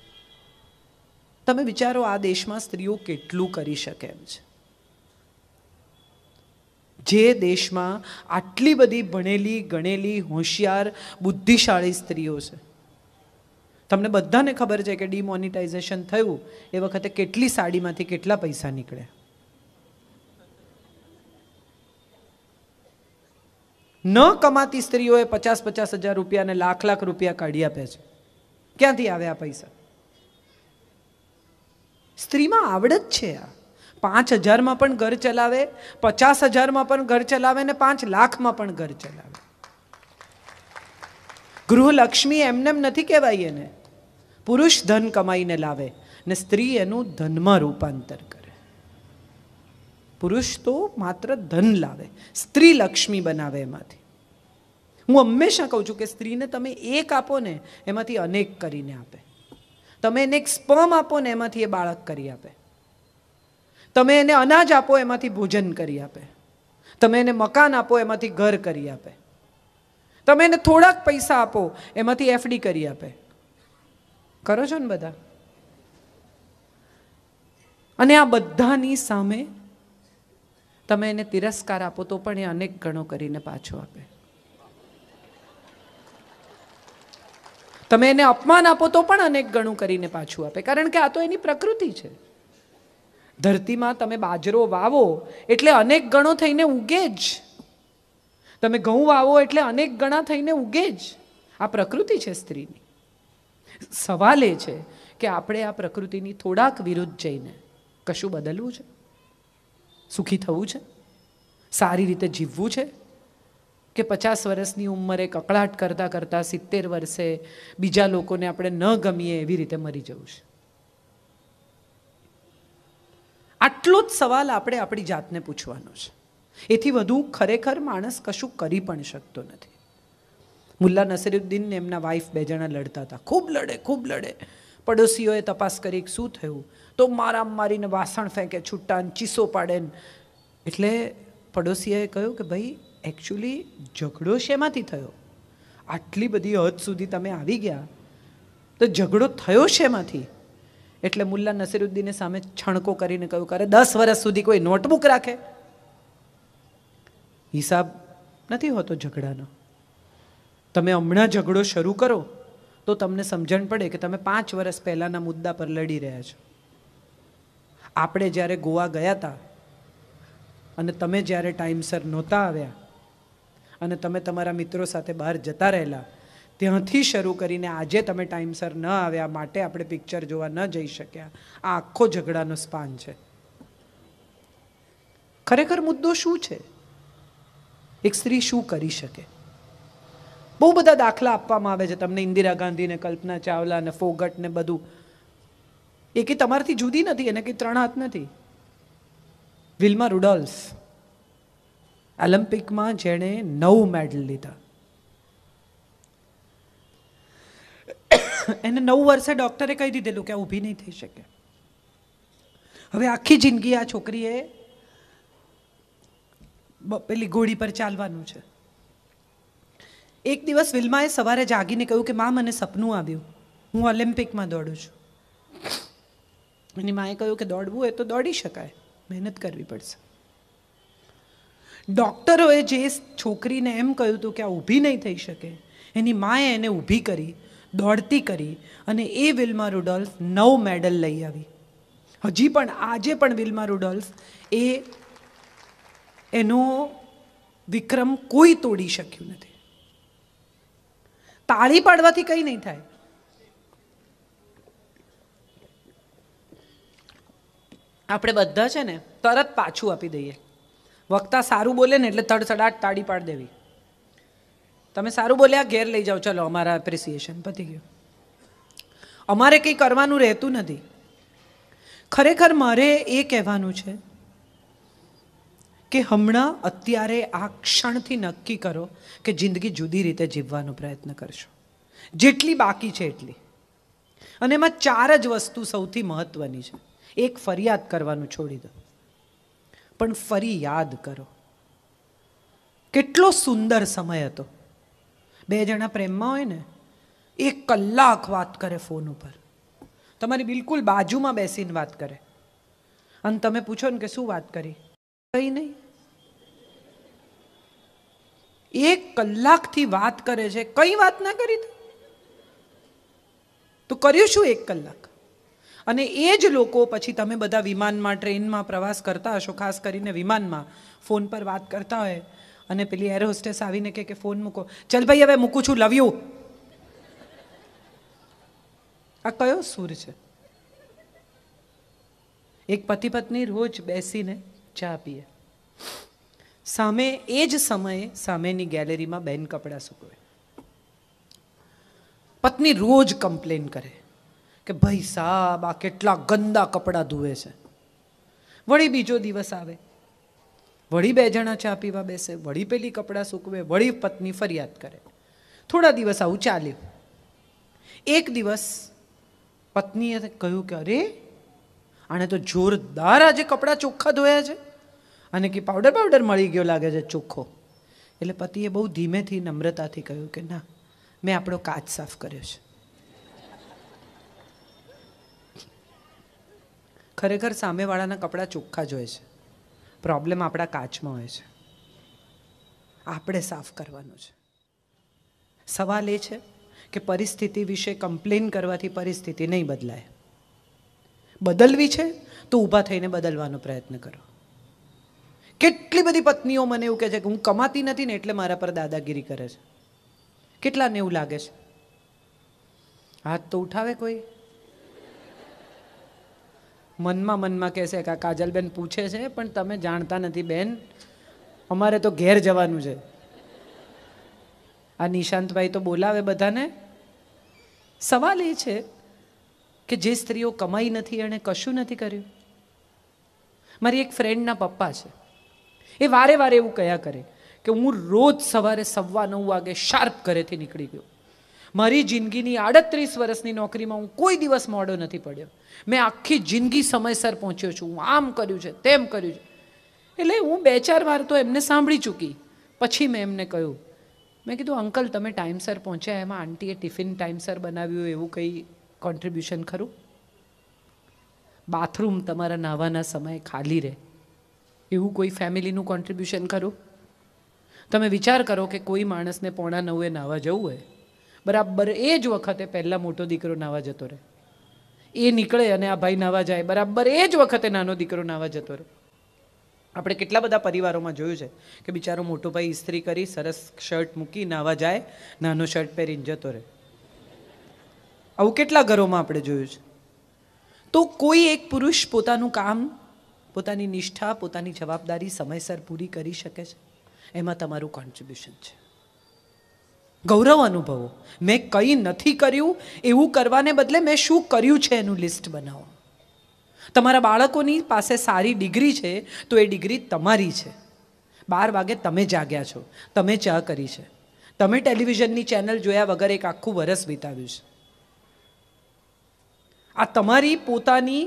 તમે વિચારો આ દેશમાં સ્ત્રીઓ કેટલું કરી શકે એમ છે જે દેશમાં આટલી બધી ભણેલી ગણેલી હોશિયાર બુદ્ધિશાળી સ્ત્રીઓ છે તમને બધાને ખબર છે કે ડિમોનિટાઇઝેશન થયું એ વખતે કેટલી સાડીમાંથી કેટલા પૈસા નીકળે ન કમાતી સ્ત્રીઓએ પચાસ પચાસ હજાર રૂપિયા અને લાખ લાખ રૂપિયા કાઢી આપે છે ક્યાંથી આવ્યા પૈસા સ્ત્રીમાં આવડત છે આ પાંચ હજારમાં પણ ઘર ચલાવે પચાસ હજારમાં પણ ઘર ચલાવે ને પાંચ લાખમાં પણ ઘર ચલાવે ગૃહલક્ષ્મી એમનેમ નથી કહેવાય એને પુરુષ ધન કમાઈને લાવે ને સ્ત્રી એનું ધનમાં રૂપાંતર કરે પુરુષ તો માત્ર ધન લાવે સ્ત્રી લક્ષ્મી બનાવે એમાંથી હું હંમેશા કહું છું કે સ્ત્રીને તમે એક આપો ને એમાંથી અનેક કરીને આપે તમે એને એક સ્પર્મ આપો ને એમાંથી એ બાળક કરી આપે તમે એને અનાજ આપો એમાંથી ભોજન કરી આપે તમે એને મકાન આપો એમાંથી ઘર કરી આપે તમે એને થોડાક પૈસા આપો એમાંથી એફડી કરી આપે કરો છો ને બધા અને આ બધાની સામે તમે એને તિરસ્કાર આપો તો પણ એ અનેક ગણો કરીને પાછો આપે તમે એને અપમાન આપો તો પણ અનેક ગણું કરીને પાછું આપે કારણ કે આ તો એની પ્રકૃતિ છે ધરતીમાં તમે બાજરો વાવો એટલે અનેક ગણો થઈને ઉગે જ તમે ઘઉં વાવો એટલે અનેક ગણા થઈને ઉગે જ આ પ્રકૃતિ છે સ્ત્રીની સવાલ એ છે કે આપણે આ પ્રકૃતિની થોડાક વિરુદ્ધ જઈને કશું બદલવું છે સુખી થવું છે સારી રીતે જીવવું છે કે પચાસ વર્ષની ઉંમરે કકળાટ કરતાં કરતાં સિત્તેર વર્ષે બીજા લોકોને આપણે ન ગમીએ એવી રીતે મરી જવું છે આટલો જ સવાલ આપણે આપણી જાતને પૂછવાનો છે એથી વધુ ખરેખર માણસ કશું કરી પણ શકતો નથી મુલ્લા નસીરુદ્દીનને એમના વાઈફ બે જણા લડતા હતા ખૂબ લડે ખૂબ લડે પડોશીઓએ તપાસ કરી શું થયું તો મારા મારીને વાસણ ફેંકે છૂટા ચીસો પાડે એટલે પડોશીએ કહ્યું કે ભાઈ એકચ્યુઅલી ઝઘડો શેમાંથી થયો આટલી બધી હદ સુધી તમે આવી ગયા તો ઝઘડો થયો શેમાંથી એટલે મુલ્લા નસીરુદ્દીને સામે છણકો કરીને કહ્યું કરે દસ વર્ષ સુધી કોઈ નોટબુક રાખે હિસાબ નથી હોતો ઝઘડાનો તમે હમણાં ઝઘડો શરૂ કરો તો તમને સમજણ પડે કે તમે પાંચ વર્ષ પહેલાંના મુદ્દા પર લડી રહ્યા છો આપણે જ્યારે ગોવા ગયા હતા અને તમે જ્યારે ટાઈમસર નહોતા આવ્યા અને તમે તમારા મિત્રો સાથે બહાર જતા રહેલા ત્યાંથી શરૂ કરીને આજે તમે ટાઈમસર ન આવ્યા માટે આપણે પિક્ચર જોવા ન જઈ શક્યા આ આખો ઝઘડાનો સ્પાન છે ખરેખર મુદ્દો શું છે એક સ્ત્રી શું કરી શકે બહુ બધા દાખલા આપવામાં આવે છે તમને ઇન્દિરા ગાંધીને કલ્પના ચાવલા ને ફોગટ ને બધું એ કે તમારાથી જુદી નથી એને કંઈ ત્રણ હાથ નથી વિલ્મા રુડોલ્ફ ઓલિમ્પિકમાં જેણે નવ મેડલ લીધા એને નવ વર્ષે ડૉક્ટરે કહી દીધેલું કે ઊભી નહીં થઈ શકે હવે આખી જિંદગી આ છોકરીએ પેલી ગોળી પર ચાલવાનું છે એક દિવસ વિલ્માએ સવારે જાગીને કહ્યું કે મા મને સપનું આવ્યું હું ઓલિમ્પિકમાં દોડું છું એની માએ કહ્યું કે દોડવું એ તો દોડી શકાય મહેનત કરવી પડશે ડૉક્ટરોએ જે છોકરીને એમ કહ્યું હતું કે આ ઊભી નહીં થઈ શકે એની માએ એને ઊભી કરી દોડતી કરી અને એ વિલ્મા રુડોલ્ફ નવ મેડલ લઈ આવી હજી પણ આજે પણ વિલ્મા રુડોલ્ફ એ એનો વિક્રમ કોઈ તોડી શક્યું નથી તાળી પાડવાથી કંઈ નહીં થાય આપણે બધા છે ને તરત પાછું આપી દઈએ વક્તા સારું બોલે ને એટલે તડસડાટ તાળી પાડી દેવી તમે સારું બોલ્યા ઘેર લઈ જાઓ ચલો અમારા એપ્રિસિએશન પતી ગયું અમારે કંઈ કરવાનું રહેતું નથી ખરેખર મારે એ કહેવાનું છે કે હમણાં અત્યારે આ ક્ષણથી નક્કી કરો કે જિંદગી જુદી રીતે જીવવાનો પ્રયત્ન કરશો જેટલી બાકી છે એટલી અને એમાં ચાર જ વસ્તુ સૌથી મહત્વની છે એક ફરિયાદ કરવાનું છોડી દો પણ ફરી યાદ કરો કેટલો સુંદર સમય હતો બે જણા પ્રેમમાં હોય ને એક કલાક વાત કરે ફોન ઉપર તમારી બિલકુલ બાજુમાં બેસીને વાત કરે અને તમે પૂછો ને કે શું વાત કરી કંઈ નહીં એક કલાકથી વાત કરે છે કઈ વાત ના કરી તો કર્યું શું એક કલાક અને એ જ લોકો પછી તમે બધા વિમાનમાં ટ્રેનમાં પ્રવાસ કરતા હશો ખાસ કરીને વિમાનમાં ફોન પર વાત કરતા હોય અને પેલી એર હોસ્ટેસ આવીને કે ફોન મૂકો ચલ ભાઈ હવે મૂકું છું લવ યુ આ કયો સૂર છે એક પતિ પત્ની રોજ બેસીને ચા પીએ સામે એ જ સમયે સામેની ગેલેરીમાં બેન કપડાં સુકવે પત્ની રોજ કમ્પ્લેન કરે કે ભાઈ સાહેબ આ કેટલા ગંદા કપડાં ધુએ છે વળી બીજો દિવસ આવે વળી બે જણા ચા પીવા બેસે વળી પેલી કપડાં સૂકવે વળી પત્ની ફરિયાદ કરે થોડા દિવસ આવું ચાલ્યું એક દિવસ પત્નીએ કહ્યું કે અરે આણે તો જોરદાર આજે કપડાં ચોખ્ખા ધોયા છે અને કે પાવડર પાવડર મળી ગયો લાગે છે ચોખ્ખો એટલે પતિએ બહુ ધીમેથી નમ્રતાથી કહ્યું કે ના મેં આપણો કાચ સાફ કર્યો છે ખરેખર સામેવાળાના કપડાં ચોખ્ખા જોઈએ છે પ્રોબ્લેમ આપણા કાચમાં હોય છે આપણે સાફ કરવાનું છે સવાલ એ છે કે પરિસ્થિતિ વિશે કમ્પ્લેન કરવાથી પરિસ્થિતિ નહીં બદલાય બદલવી છે તો ઊભા થઈને બદલવાનો પ્રયત્ન કરો કેટલી બધી પત્નીઓ મને એવું કહે છે કે હું કમાતી નથી ને એટલે મારા પર દાદાગીરી કરે છે કેટલાને એવું લાગે છે હાથ તો ઉઠાવે કોઈ મનમાં મનમાં કહેશે કે કાજલબેન પૂછે છે પણ તમે જાણતા નથી બેન અમારે તો ઘેર જવાનું છે આ નિશાંતભાઈ તો બોલાવે બધાને સવાલ એ છે કે જે સ્ત્રીઓ કમાઈ નથી એણે કશું નથી કર્યું મારી એક ફ્રેન્ડના પપ્પા છે એ વારે વારે એવું કહ્યા કરે કે હું રોજ સવારે સવા નવ વાગે શાર્પ ઘરેથી નીકળી ગયો મારી જિંદગીની આડત્રીસ વર્ષની નોકરીમાં હું કોઈ દિવસ મોડો નથી પડ્યો મેં આખી જિંદગી સમયસર પહોંચ્યો છું હું આમ કર્યું છે તેમ કર્યું છે એટલે હું બે ચાર વાર તો એમને સાંભળી ચૂકી પછી મેં એમને કહ્યું મેં કીધું અંકલ તમે ટાઈમસર પહોંચ્યા એમાં આંટીએ ટિફિન ટાઈમસર બનાવ્યું એવું કંઈ કોન્ટ્રીબ્યુશન ખરું બાથરૂમ તમારા નાહવાના સમયે ખાલી રહે એવું કોઈ ફેમિલીનું કોન્ટ્રીબ્યુશન ખરું તમે વિચાર કરો કે કોઈ માણસને પોણા નવે નાહવા જવું હોય બરાબર એ જ વખતે પહેલાં મોટો દીકરો નાવા જતો રહે એ નીકળે અને આ ભાઈ નાવા જાય બરાબર એ જ વખતે નાનો દીકરો નાવા જતો રહે આપણે કેટલા બધા પરિવારોમાં જોયું છે કે બિચારો મોટો ભાઈ ઇસ્ત્રી કરી સરસ શર્ટ મૂકી નાવા જાય નાનો શર્ટ પહેરીને જતો રહે આવું કેટલા ઘરોમાં આપણે જોયું છે તો કોઈ એક પુરુષ પોતાનું કામ પોતાની નિષ્ઠા પોતાની જવાબદારી સમયસર પૂરી કરી શકે છે એમાં તમારું કોન્ટ્રીબ્યુશન છે ગૌરવ અનુભવો મેં કંઈ નથી કર્યું એવું કરવાને બદલે મેં શું કર્યું છે એનું લિસ્ટ બનાવો તમારા બાળકોની પાસે સારી ડિગ્રી છે તો એ ડિગ્રી તમારી છે બાર વાગે તમે જાગ્યા છો તમે ચા કરી છે તમે ટેલિવિઝનની ચેનલ જોયા વગર એક આખું વરસ વિતાવ્યું છે આ તમારી પોતાની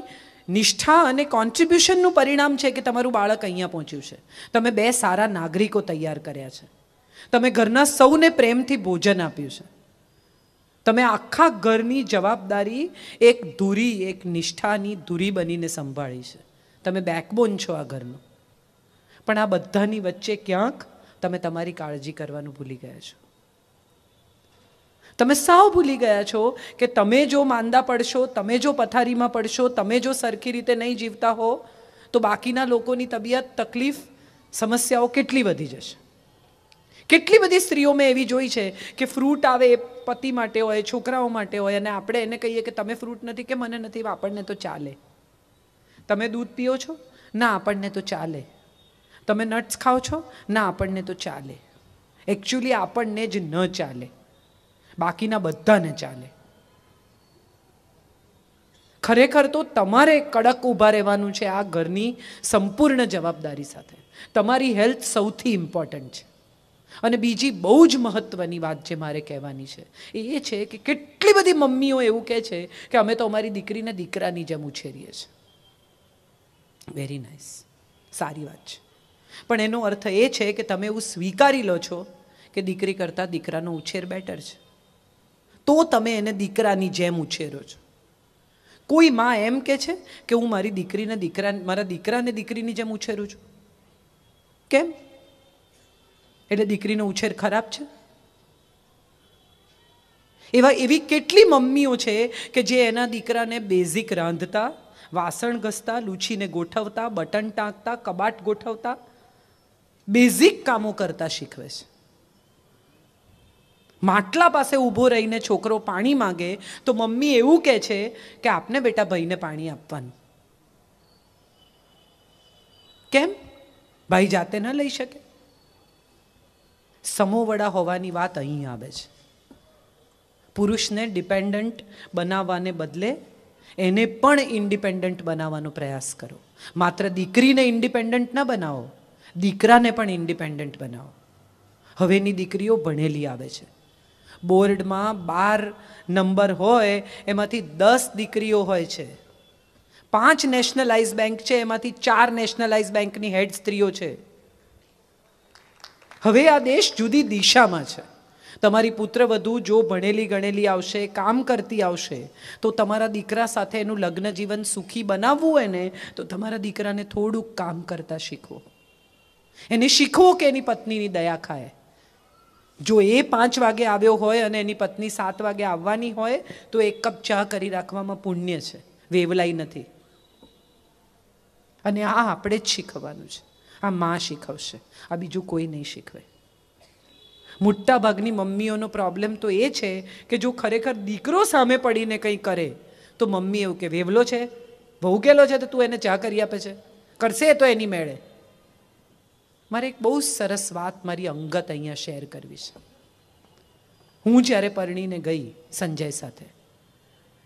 નિષ્ઠા અને કોન્ટ્રીબ્યુશનનું પરિણામ છે કે તમારું બાળક અહીંયા પહોંચ્યું છે તમે બે સારા નાગરિકો તૈયાર કર્યા છે તમે ઘરના સૌને પ્રેમથી ભોજન આપ્યું છે તમે આખા ઘરની જવાબદારી એક ધૂરી એક નિષ્ઠાની ધૂરી બનીને સંભાળી છે તમે બેકબોન છો આ ઘરનો પણ આ બધાની વચ્ચે ક્યાંક તમે તમારી કાળજી કરવાનું ભૂલી ગયા છો તમે સાવ ભૂલી ગયા છો કે તમે જો માંદા પડશો તમે જો પથારીમાં પડશો તમે જો સરખી રીતે નહીં જીવતા હો તો બાકીના લોકોની તબિયત તકલીફ સમસ્યાઓ કેટલી વધી જશે કેટલી બધી સ્ત્રીઓ મેં એવી જોઈ છે કે ફ્રૂટ આવે એ પતિ માટે હોય છોકરાઓ માટે હોય અને આપણે એને કહીએ કે તમે ફ્રૂટ નથી કે મને નથી આપણને તો ચાલે તમે દૂધ પીઓ છો ના આપણને તો ચાલે તમે નટ્સ ખાઓ છો ના આપણને તો ચાલે એકચ્યુઅલી આપણને જ ન ચાલે બાકીના બધાને ચાલે ખરેખર તો તમારે કડક ઊભા રહેવાનું છે આ ઘરની સંપૂર્ણ જવાબદારી સાથે તમારી હેલ્થ સૌથી ઇમ્પોર્ટન્ટ છે અને બીજી બહુ જ મહત્ત્વની વાત જે મારે કહેવાની છે એ છે કે કેટલી બધી મમ્મીઓ એવું કહે છે કે અમે તો અમારી દીકરીને દીકરાની જેમ ઉછેરીએ છીએ વેરી નાઇસ સારી વાત છે પણ એનો અર્થ એ છે કે તમે એવું સ્વીકારી લો છો કે દીકરી કરતાં દીકરાનો ઉછેર બેટર છે તો તમે એને દીકરાની જેમ ઉછેરો છો કોઈ માં એમ કે છે કે હું મારી દીકરીને દીકરા મારા દીકરાને દીકરીની જેમ ઉછેરું છું કેમ એટલે દીકરીનો ઉછેર ખરાબ છે એવા એવી કેટલી મમ્મીઓ છે કે જે એના દીકરાને બેઝિક રાંધતા વાસણ ઘસતા લૂછીને ગોઠવતા બટન ટાંકતા કબાટ ગોઠવતા બેઝિક કામો કરતા શીખવે છે માટલા પાસે ઊભો રહીને છોકરો પાણી માગે તો મમ્મી એવું કહે છે કે આપને બેટા ભાઈને પાણી આપવાનું કેમ ભાઈ જાતે ન લઈ શકે સમોવડા હોવાની વાત અહીં આવે છે પુરુષને ડિપેન્ડન્ટ બનાવવાને બદલે એને પણ ઇન્ડિપેન્ડન્ટ બનાવવાનો પ્રયાસ કરો માત્ર દીકરીને ઇન્ડિપેન્ડન્ટ ન બનાવો દીકરાને પણ ઇન્ડિપેન્ડન્ટ બનાવો હવેની દીકરીઓ ભણેલી આવે છે બોર્ડમાં બાર નંબર હોય એમાંથી દસ દીકરીઓ હોય છે પાંચ નેશનલાઇઝ બેંક છે એમાંથી ચાર નેશનલાઇઝ બેંકની હેડ સ્ત્રીઓ છે હવે આ દેશ જુદી દિશામાં છે તમારી પુત્રવધુ જો ભણેલી ગણેલી આવશે કામ કરતી આવશે તો તમારા દીકરા સાથે એનું લગ્ન જીવન સુખી બનાવવું એને તો તમારા દીકરાને થોડુંક કામ કરતા શીખવો એને શીખવો કે એની પત્નીની દયા ખાય જો એ પાંચ વાગે આવ્યો હોય અને એની પત્ની સાત વાગે આવવાની હોય તો એક કપ ચા કરી રાખવામાં પુણ્ય છે વેવલાઈ નથી અને આ આપણે જ શીખવાનું છે આ માં શીખવશે આ બીજું કોઈ નહીં શીખવે ભાગની મમ્મીઓનો પ્રોબ્લેમ તો એ છે કે જો ખરેખર દીકરો સામે પડીને કંઈ કરે તો મમ્મી એવું કે વેવલો છે ભોગેલો છે તો તું એને ચા કરી આપે છે કરશે તો એની મેળે મારે એક બહુ સરસ વાત મારી અંગત અહીંયા શેર કરવી છે હું જ્યારે પરણીને ગઈ સંજય સાથે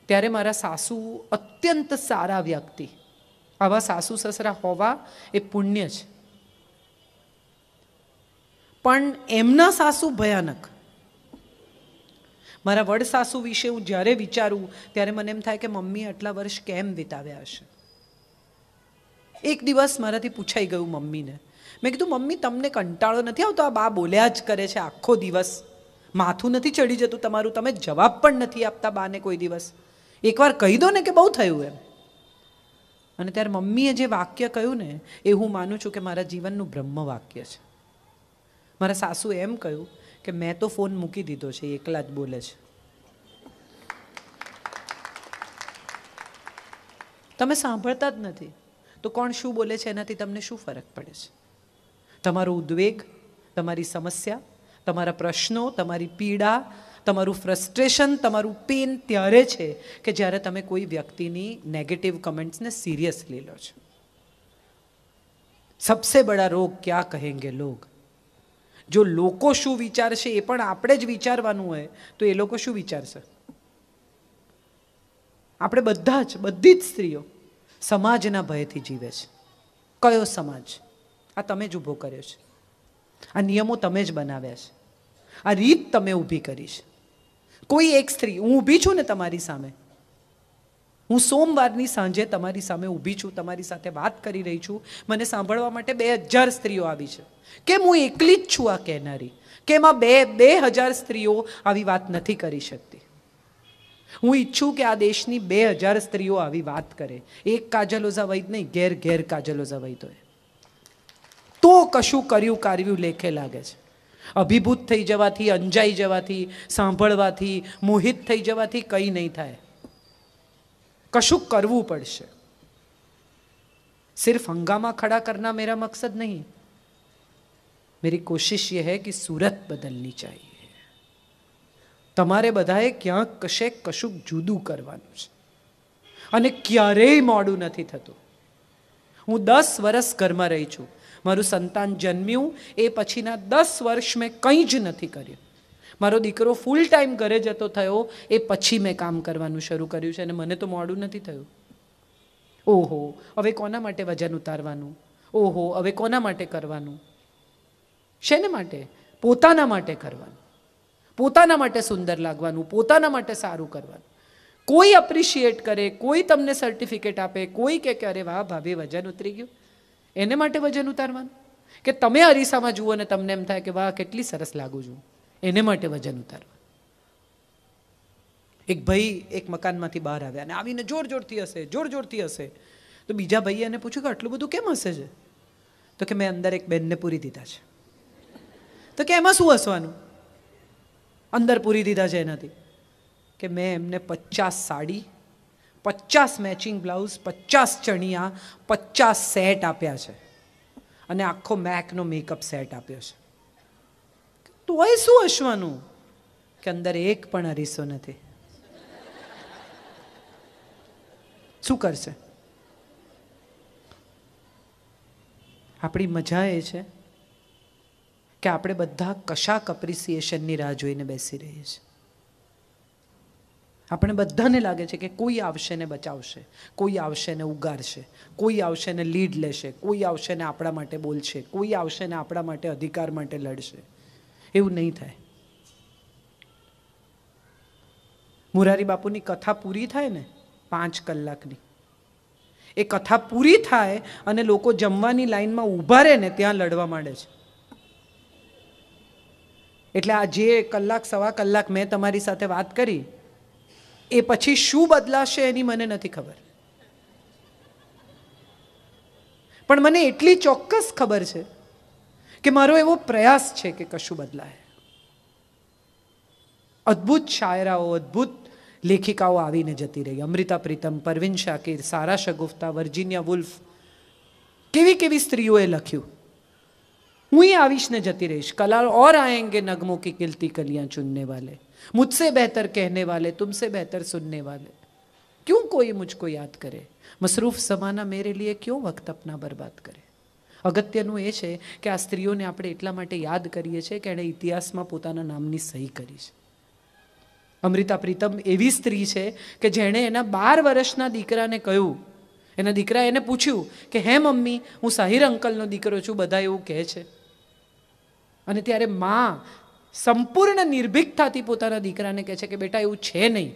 ત્યારે મારા સાસુ અત્યંત સારા વ્યક્તિ આવા સાસુ સસરા હોવા એ પુણ્ય છે પણ એમના સાસુ ભયાનક મારા વડ સાસુ વિશે હું જ્યારે વિચારું ત્યારે મને એમ થાય કે મમ્મી આટલા વર્ષ કેમ વિતાવ્યા હશે એક દિવસ મારાથી પૂછાઈ ગયું મમ્મીને મેં કીધું મમ્મી તમને કંટાળો નથી આવતો આ બા બોલ્યા જ કરે છે આખો દિવસ માથું નથી ચડી જતું તમારું તમે જવાબ પણ નથી આપતા બાને કોઈ દિવસ એકવાર કહી દો ને કે બહુ થયું એમ અને ત્યારે મમ્મીએ જે વાક્ય કહ્યું ને એ હું માનું છું કે મારા જીવનનું બ્રહ્મ વાક્ય છે મારા સાસુ એમ કહ્યું કે મેં તો ફોન મૂકી દીધો છે એકલા જ બોલે છે તમે સાંભળતા જ નથી તો કોણ શું બોલે છે એનાથી તમને શું ફરક પડે છે તમારો ઉદ્વેગ તમારી સમસ્યા તમારા પ્રશ્નો તમારી પીડા તમારું ફ્રસ્ટ્રેશન તમારું પેન ત્યારે છે કે જ્યારે તમે કોઈ વ્યક્તિની નેગેટિવ કમેન્ટ્સને સિરિયસલી લો છો સબસે બડા રોગ ક્યાં કહેંગે લોગ જો લોકો શું વિચારશે એ પણ આપણે જ વિચારવાનું હોય તો એ લોકો શું વિચારશે આપણે બધા જ બધી જ સ્ત્રીઓ સમાજના ભયથી જીવે છે કયો સમાજ આ તમે જ ઊભો કર્યો છે આ નિયમો તમે જ બનાવ્યા છે આ રીત તમે ઊભી કરી છે કોઈ એક સ્ત્રી હું ઊભી છું ને તમારી સામે હું સોમવારની સાંજે તમારી સામે ઊભી છું તમારી સાથે વાત કરી રહી છું મને સાંભળવા માટે બે હજાર સ્ત્રીઓ આવી છે કેમ હું એકલી જ છું આ કહેનારી કેમ આ બે બે હજાર સ્ત્રીઓ આવી વાત નથી કરી શકતી હું ઈચ્છું કે આ દેશની બે હજાર સ્ત્રીઓ આવી વાત કરે એક કાજલ ઓઝા વૈદ નહીં ઘેર ઘેર કાજલ ઓઝા વૈદ હોય તો કશું કર્યું કાર્યું લેખે લાગે છે અભિભૂત થઈ જવાથી અંજાઈ જવાથી સાંભળવાથી મોહિત થઈ જવાથી કંઈ નહીં થાય કશું કરવું પડશે सिर्फ હંગામા ખડા करना મેરા મકસદ નહીં मेरी કોશિશ એ હે કે સુરત બદલની ચાહીએ તમારે બધાએ ક્યાંક કશે કશુંક જુદું કરવાનું છે અને ક્યારેય મોડું નથી થતું હું દસ વર્ષ ઘરમાં રહી છું મારું સંતાન જન્મ્યું એ પછીના દસ વર્ષ મેં કંઈ જ નથી કર્યું મારો દીકરો ફૂલ ટાઈમ ઘરે જતો થયો એ પછી મેં કામ કરવાનું શરૂ કર્યું છે અને મને તો મોડું નથી થયું ઓહો હવે કોના માટે વજન ઉતારવાનું ઓહો હવે કોના માટે કરવાનું શેને માટે પોતાના માટે કરવાનું પોતાના માટે સુંદર લાગવાનું પોતાના માટે સારું કરવાનું કોઈ અપ્રિશિએટ કરે કોઈ તમને સર્ટિફિકેટ આપે કોઈ કે અરે વાહ ભાભી વજન ઉતરી ગયું એને માટે વજન ઉતારવાનું કે તમે અરીસામાં જુઓ અને તમને એમ થાય કે વાહ કેટલી સરસ લાગુ છું એને માટે વજન ઉતારવા એક ભાઈ એક મકાનમાંથી બહાર આવ્યા અને આવીને જોર જોરથી હશે જોર જોરથી હશે તો બીજા ભાઈએ એને પૂછ્યું કે આટલું બધું કેમ હશે છે તો કે મેં અંદર એક બેનને પૂરી દીધા છે તો કે એમાં શું હસવાનું અંદર પૂરી દીધા છે એનાથી કે મેં એમને પચાસ સાડી પચાસ મેચિંગ બ્લાઉઝ પચાસ ચણિયા પચાસ સેટ આપ્યા છે અને આખો મેકનો મેકઅપ સેટ આપ્યો છે તોય શું હસવાનું કે અંદર એક પણ અરીસો નથી શું કરશે આપણી મજા એ છે કે આપણે બધા કશાક અપ્રિસિએશનની રાહ જોઈને બેસી રહીએ છીએ આપણે બધાને લાગે છે કે કોઈ આવશે ને બચાવશે કોઈ આવશે ને ઉગારશે કોઈ આવશે ને લીડ લેશે કોઈ આવશે ને આપણા માટે બોલશે કોઈ આવશે ને આપણા માટે અધિકાર માટે લડશે એવું નહીં થાય મુરારી બાપુની કથા પૂરી થાય ને પાંચ કલાકની એ કથા પૂરી થાય અને લોકો જમવાની લાઈનમાં ઊભા રહે ને ત્યાં લડવા માંડે છે એટલે આ જે કલાક સવા કલાક મેં તમારી સાથે વાત કરી એ પછી શું બદલાશે એની મને નથી ખબર પણ મને એટલી ચોક્કસ ખબર છે કે મારો એવો પ્રયાસ છે કે કશું બદલાય અદ્ભુત શાયરાઓ અદ્ભુત લેખિકાઓ આવીને જતી રહી અમૃતા પ્રીતમ પરવીન શાકીર સારા શગુફતા વર્જિનિયા વુલ્ફ કેવી કેવી સ્ત્રીઓએ લખ્યું હું આવીશ ને જતી રહીશ કલા ઓર આએંગે નગમો કી કિલતી કલિયા ચુનને વાલે मुझसे बेहतर कहने वाले तुमसे बेहतर सुनने वाले क्यों कोई मुझको याद करे मसरूफ ज़माना मेरे लिए क्यों वक्त अपना बर्बाद करे અગત્યનું એ છે કે આ સ્ત્રીઓને આપણે એટલા માટે યાદ કરીએ છીએ કે એણે ઇતિહાસમાં પોતાના નામની સહી કરી છે અમૃતા પ્રીતમ એવી સ્ત્રી છે કે જેણે એના બાર વર્ષના દીકરાને કહ્યું એના દીકરાએ એને પૂછ્યું કે હે મમ્મી હું સાહિર અંકલનો દીકરો છું બધા એવું કહે છે અને ત્યારે મા સંપૂર્ણ નિર્ભીકતાથી પોતાના દીકરાને કહે છે કે બેટા એવું છે નહીં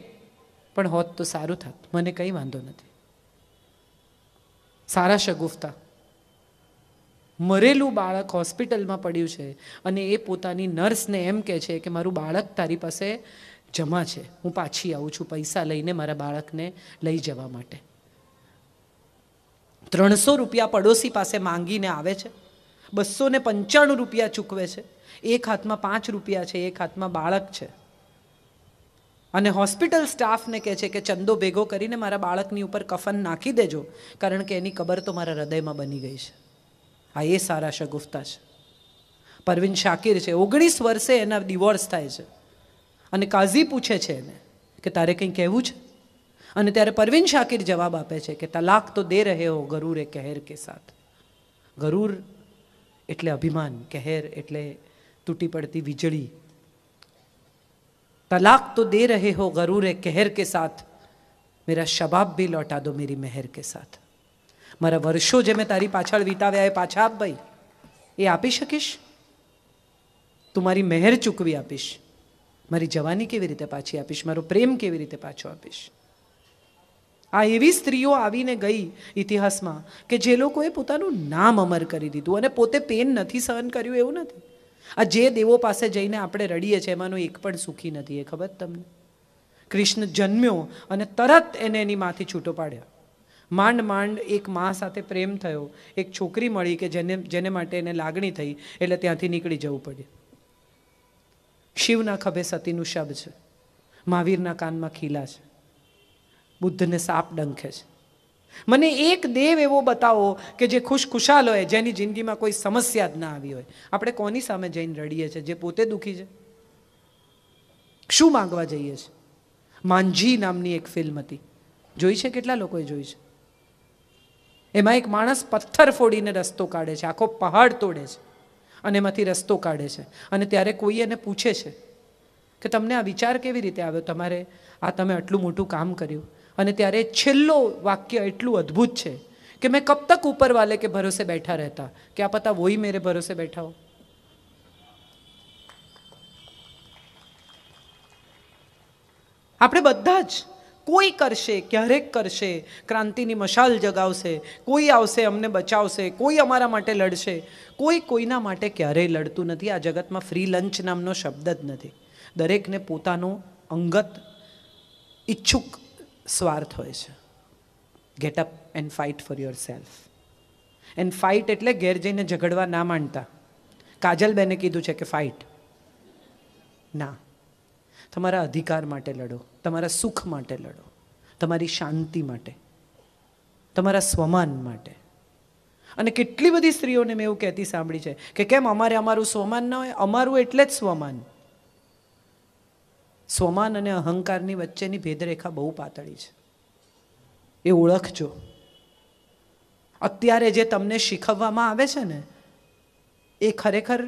પણ હોત તો સારું થત મને કંઈ વાંધો નથી સારા શગુફતા મરેલું બાળક હોસ્પિટલમાં પડ્યું છે અને એ પોતાની નર્સને એમ કહે છે કે મારું બાળક તારી પાસે જમા છે હું પાછી આવું છું પૈસા લઈને મારા બાળકને લઈ જવા માટે ત્રણસો રૂપિયા પડોશી પાસે માંગીને આવે છે બસો ને પંચાણું રૂપિયા ચૂકવે છે એક હાથમાં પાંચ રૂપિયા છે એક હાથમાં બાળક છે અને હોસ્પિટલ સ્ટાફને કહે છે કે ચંદો ભેગો કરીને મારા બાળકની ઉપર કફન નાખી દેજો કારણ કે એની કબર તો મારા હૃદયમાં બની ગઈ છે આ એ સારા શગુફતા છે પરવીન શાકિર છે ઓગણીસ વર્ષે એના ડિવોર્સ થાય છે અને કાઝી પૂછે છે એને કે તારે કંઈ કહેવું છે અને ત્યારે પરવીન શાકિર જવાબ આપે છે કે તલાક તો દે રહે હો ગરૂર એ કહેર કે સાથ ગરૂર એટલે અભિમાન કહેર એટલે તૂટી પડતી વીજળી તલાક તો દે રહે હો ગરૂર એ કહેર કે સાથ મેરા શબાબ ભી લોટા દો મેરી મહેર કે સાથ મારા વર્ષો જે મેં તારી પાછળ વિતાવ્યા એ પાછા આપ ભાઈ એ આપી શકીશ તું મારી મહેર ચૂકવી આપીશ મારી જવાની કેવી રીતે પાછી આપીશ મારો પ્રેમ કેવી રીતે પાછો આપીશ આ એવી સ્ત્રીઓ આવીને ગઈ ઇતિહાસમાં કે જે લોકોએ પોતાનું નામ અમર કરી દીધું અને પોતે પેન નથી સહન કર્યું એવું નથી આ જે દેવો પાસે જઈને આપણે રડીએ છીએ એમાંનો એક પણ સુખી નથી એ ખબર તમને કૃષ્ણ જન્મ્યો અને તરત એને એની માથી છૂટો પાડ્યા માંડ માંડ એક મા સાથે પ્રેમ થયો એક છોકરી મળી કે જેને જેને માટે એને લાગણી થઈ એટલે ત્યાંથી નીકળી જવું પડ્યું શિવના ખભે સતીનું શબ છે મહાવીરના કાનમાં ખીલા છે બુદ્ધને સાપ ડંખે છે મને એક દેવ એવો બતાવો કે જે ખુશખુશાલ હોય જેની જિંદગીમાં કોઈ સમસ્યા જ ના આવી હોય આપણે કોની સામે જઈને રડીએ છીએ જે પોતે દુઃખી છે શું માંગવા જઈએ છીએ માંજી નામની એક ફિલ્મ હતી જોઈ છે કેટલા લોકોએ જોઈ છે એમાં એક માણસ પથ્થર ફોડીને રસ્તો કાઢે છે આખો પહાડ તોડે છે અને એમાંથી રસ્તો કાઢે છે અને ત્યારે કોઈ એને પૂછે છે કે તમને આ વિચાર કેવી રીતે આવ્યો તમારે આ તમે આટલું મોટું કામ કર્યું અને ત્યારે છેલ્લો વાક્ય એટલું અદ્ભુત છે કે મેં કબ તક ઉપરવાલે કે ભરોસે બેઠા રહેતા કે આ પતા વોઈ મેરે ભરોસે બેઠા હો આપણે બધા જ કોઈ કરશે ક્યારેક કરશે ક્રાંતિની મશાલ જગાવશે કોઈ આવશે અમને બચાવશે કોઈ અમારા માટે લડશે કોઈ કોઈના માટે ક્યારેય લડતું નથી આ જગતમાં ફ્રી લંચ નામનો શબ્દ જ નથી દરેકને પોતાનો અંગત ઈચ્છુક સ્વાર્થ હોય છે get up and fight for yourself and fight એટલે ઘેર જઈને ઝઘડવા ના માંડતા કાજલબેને કીધું છે કે ફાઇટ ના તમારા અધિકાર માટે લડો તમારા સુખ માટે લડો તમારી શાંતિ માટે તમારા સ્વમાન માટે અને કેટલી બધી સ્ત્રીઓને મેં એવું કહેતી સાંભળી છે કે કેમ અમારે અમારું સ્વમાન ન હોય અમારું એટલે જ સ્વમાન સ્વમાન અને અહંકારની વચ્ચેની ભેદરેખા બહુ પાતળી છે એ ઓળખજો અત્યારે જે તમને શીખવવામાં આવે છે ને એ ખરેખર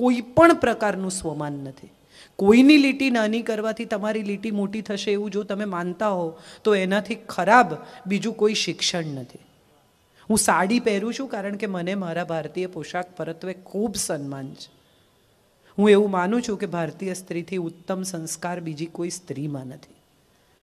કોઈ પણ પ્રકારનું સ્વમાન નથી કોઈની લીટી નાની કરવાથી તમારી લીટી મોટી થશે એવું જો તમે માનતા હો તો એનાથી ખરાબ બીજું કોઈ શિક્ષણ નથી હું સાડી પહેરું છું કારણ કે મને મારા ભારતીય પોશાક પરત્વે ખૂબ સન્માન છે હું એવું માનું છું કે ભારતીય સ્ત્રીથી ઉત્તમ સંસ્કાર બીજી કોઈ સ્ત્રીમાં નથી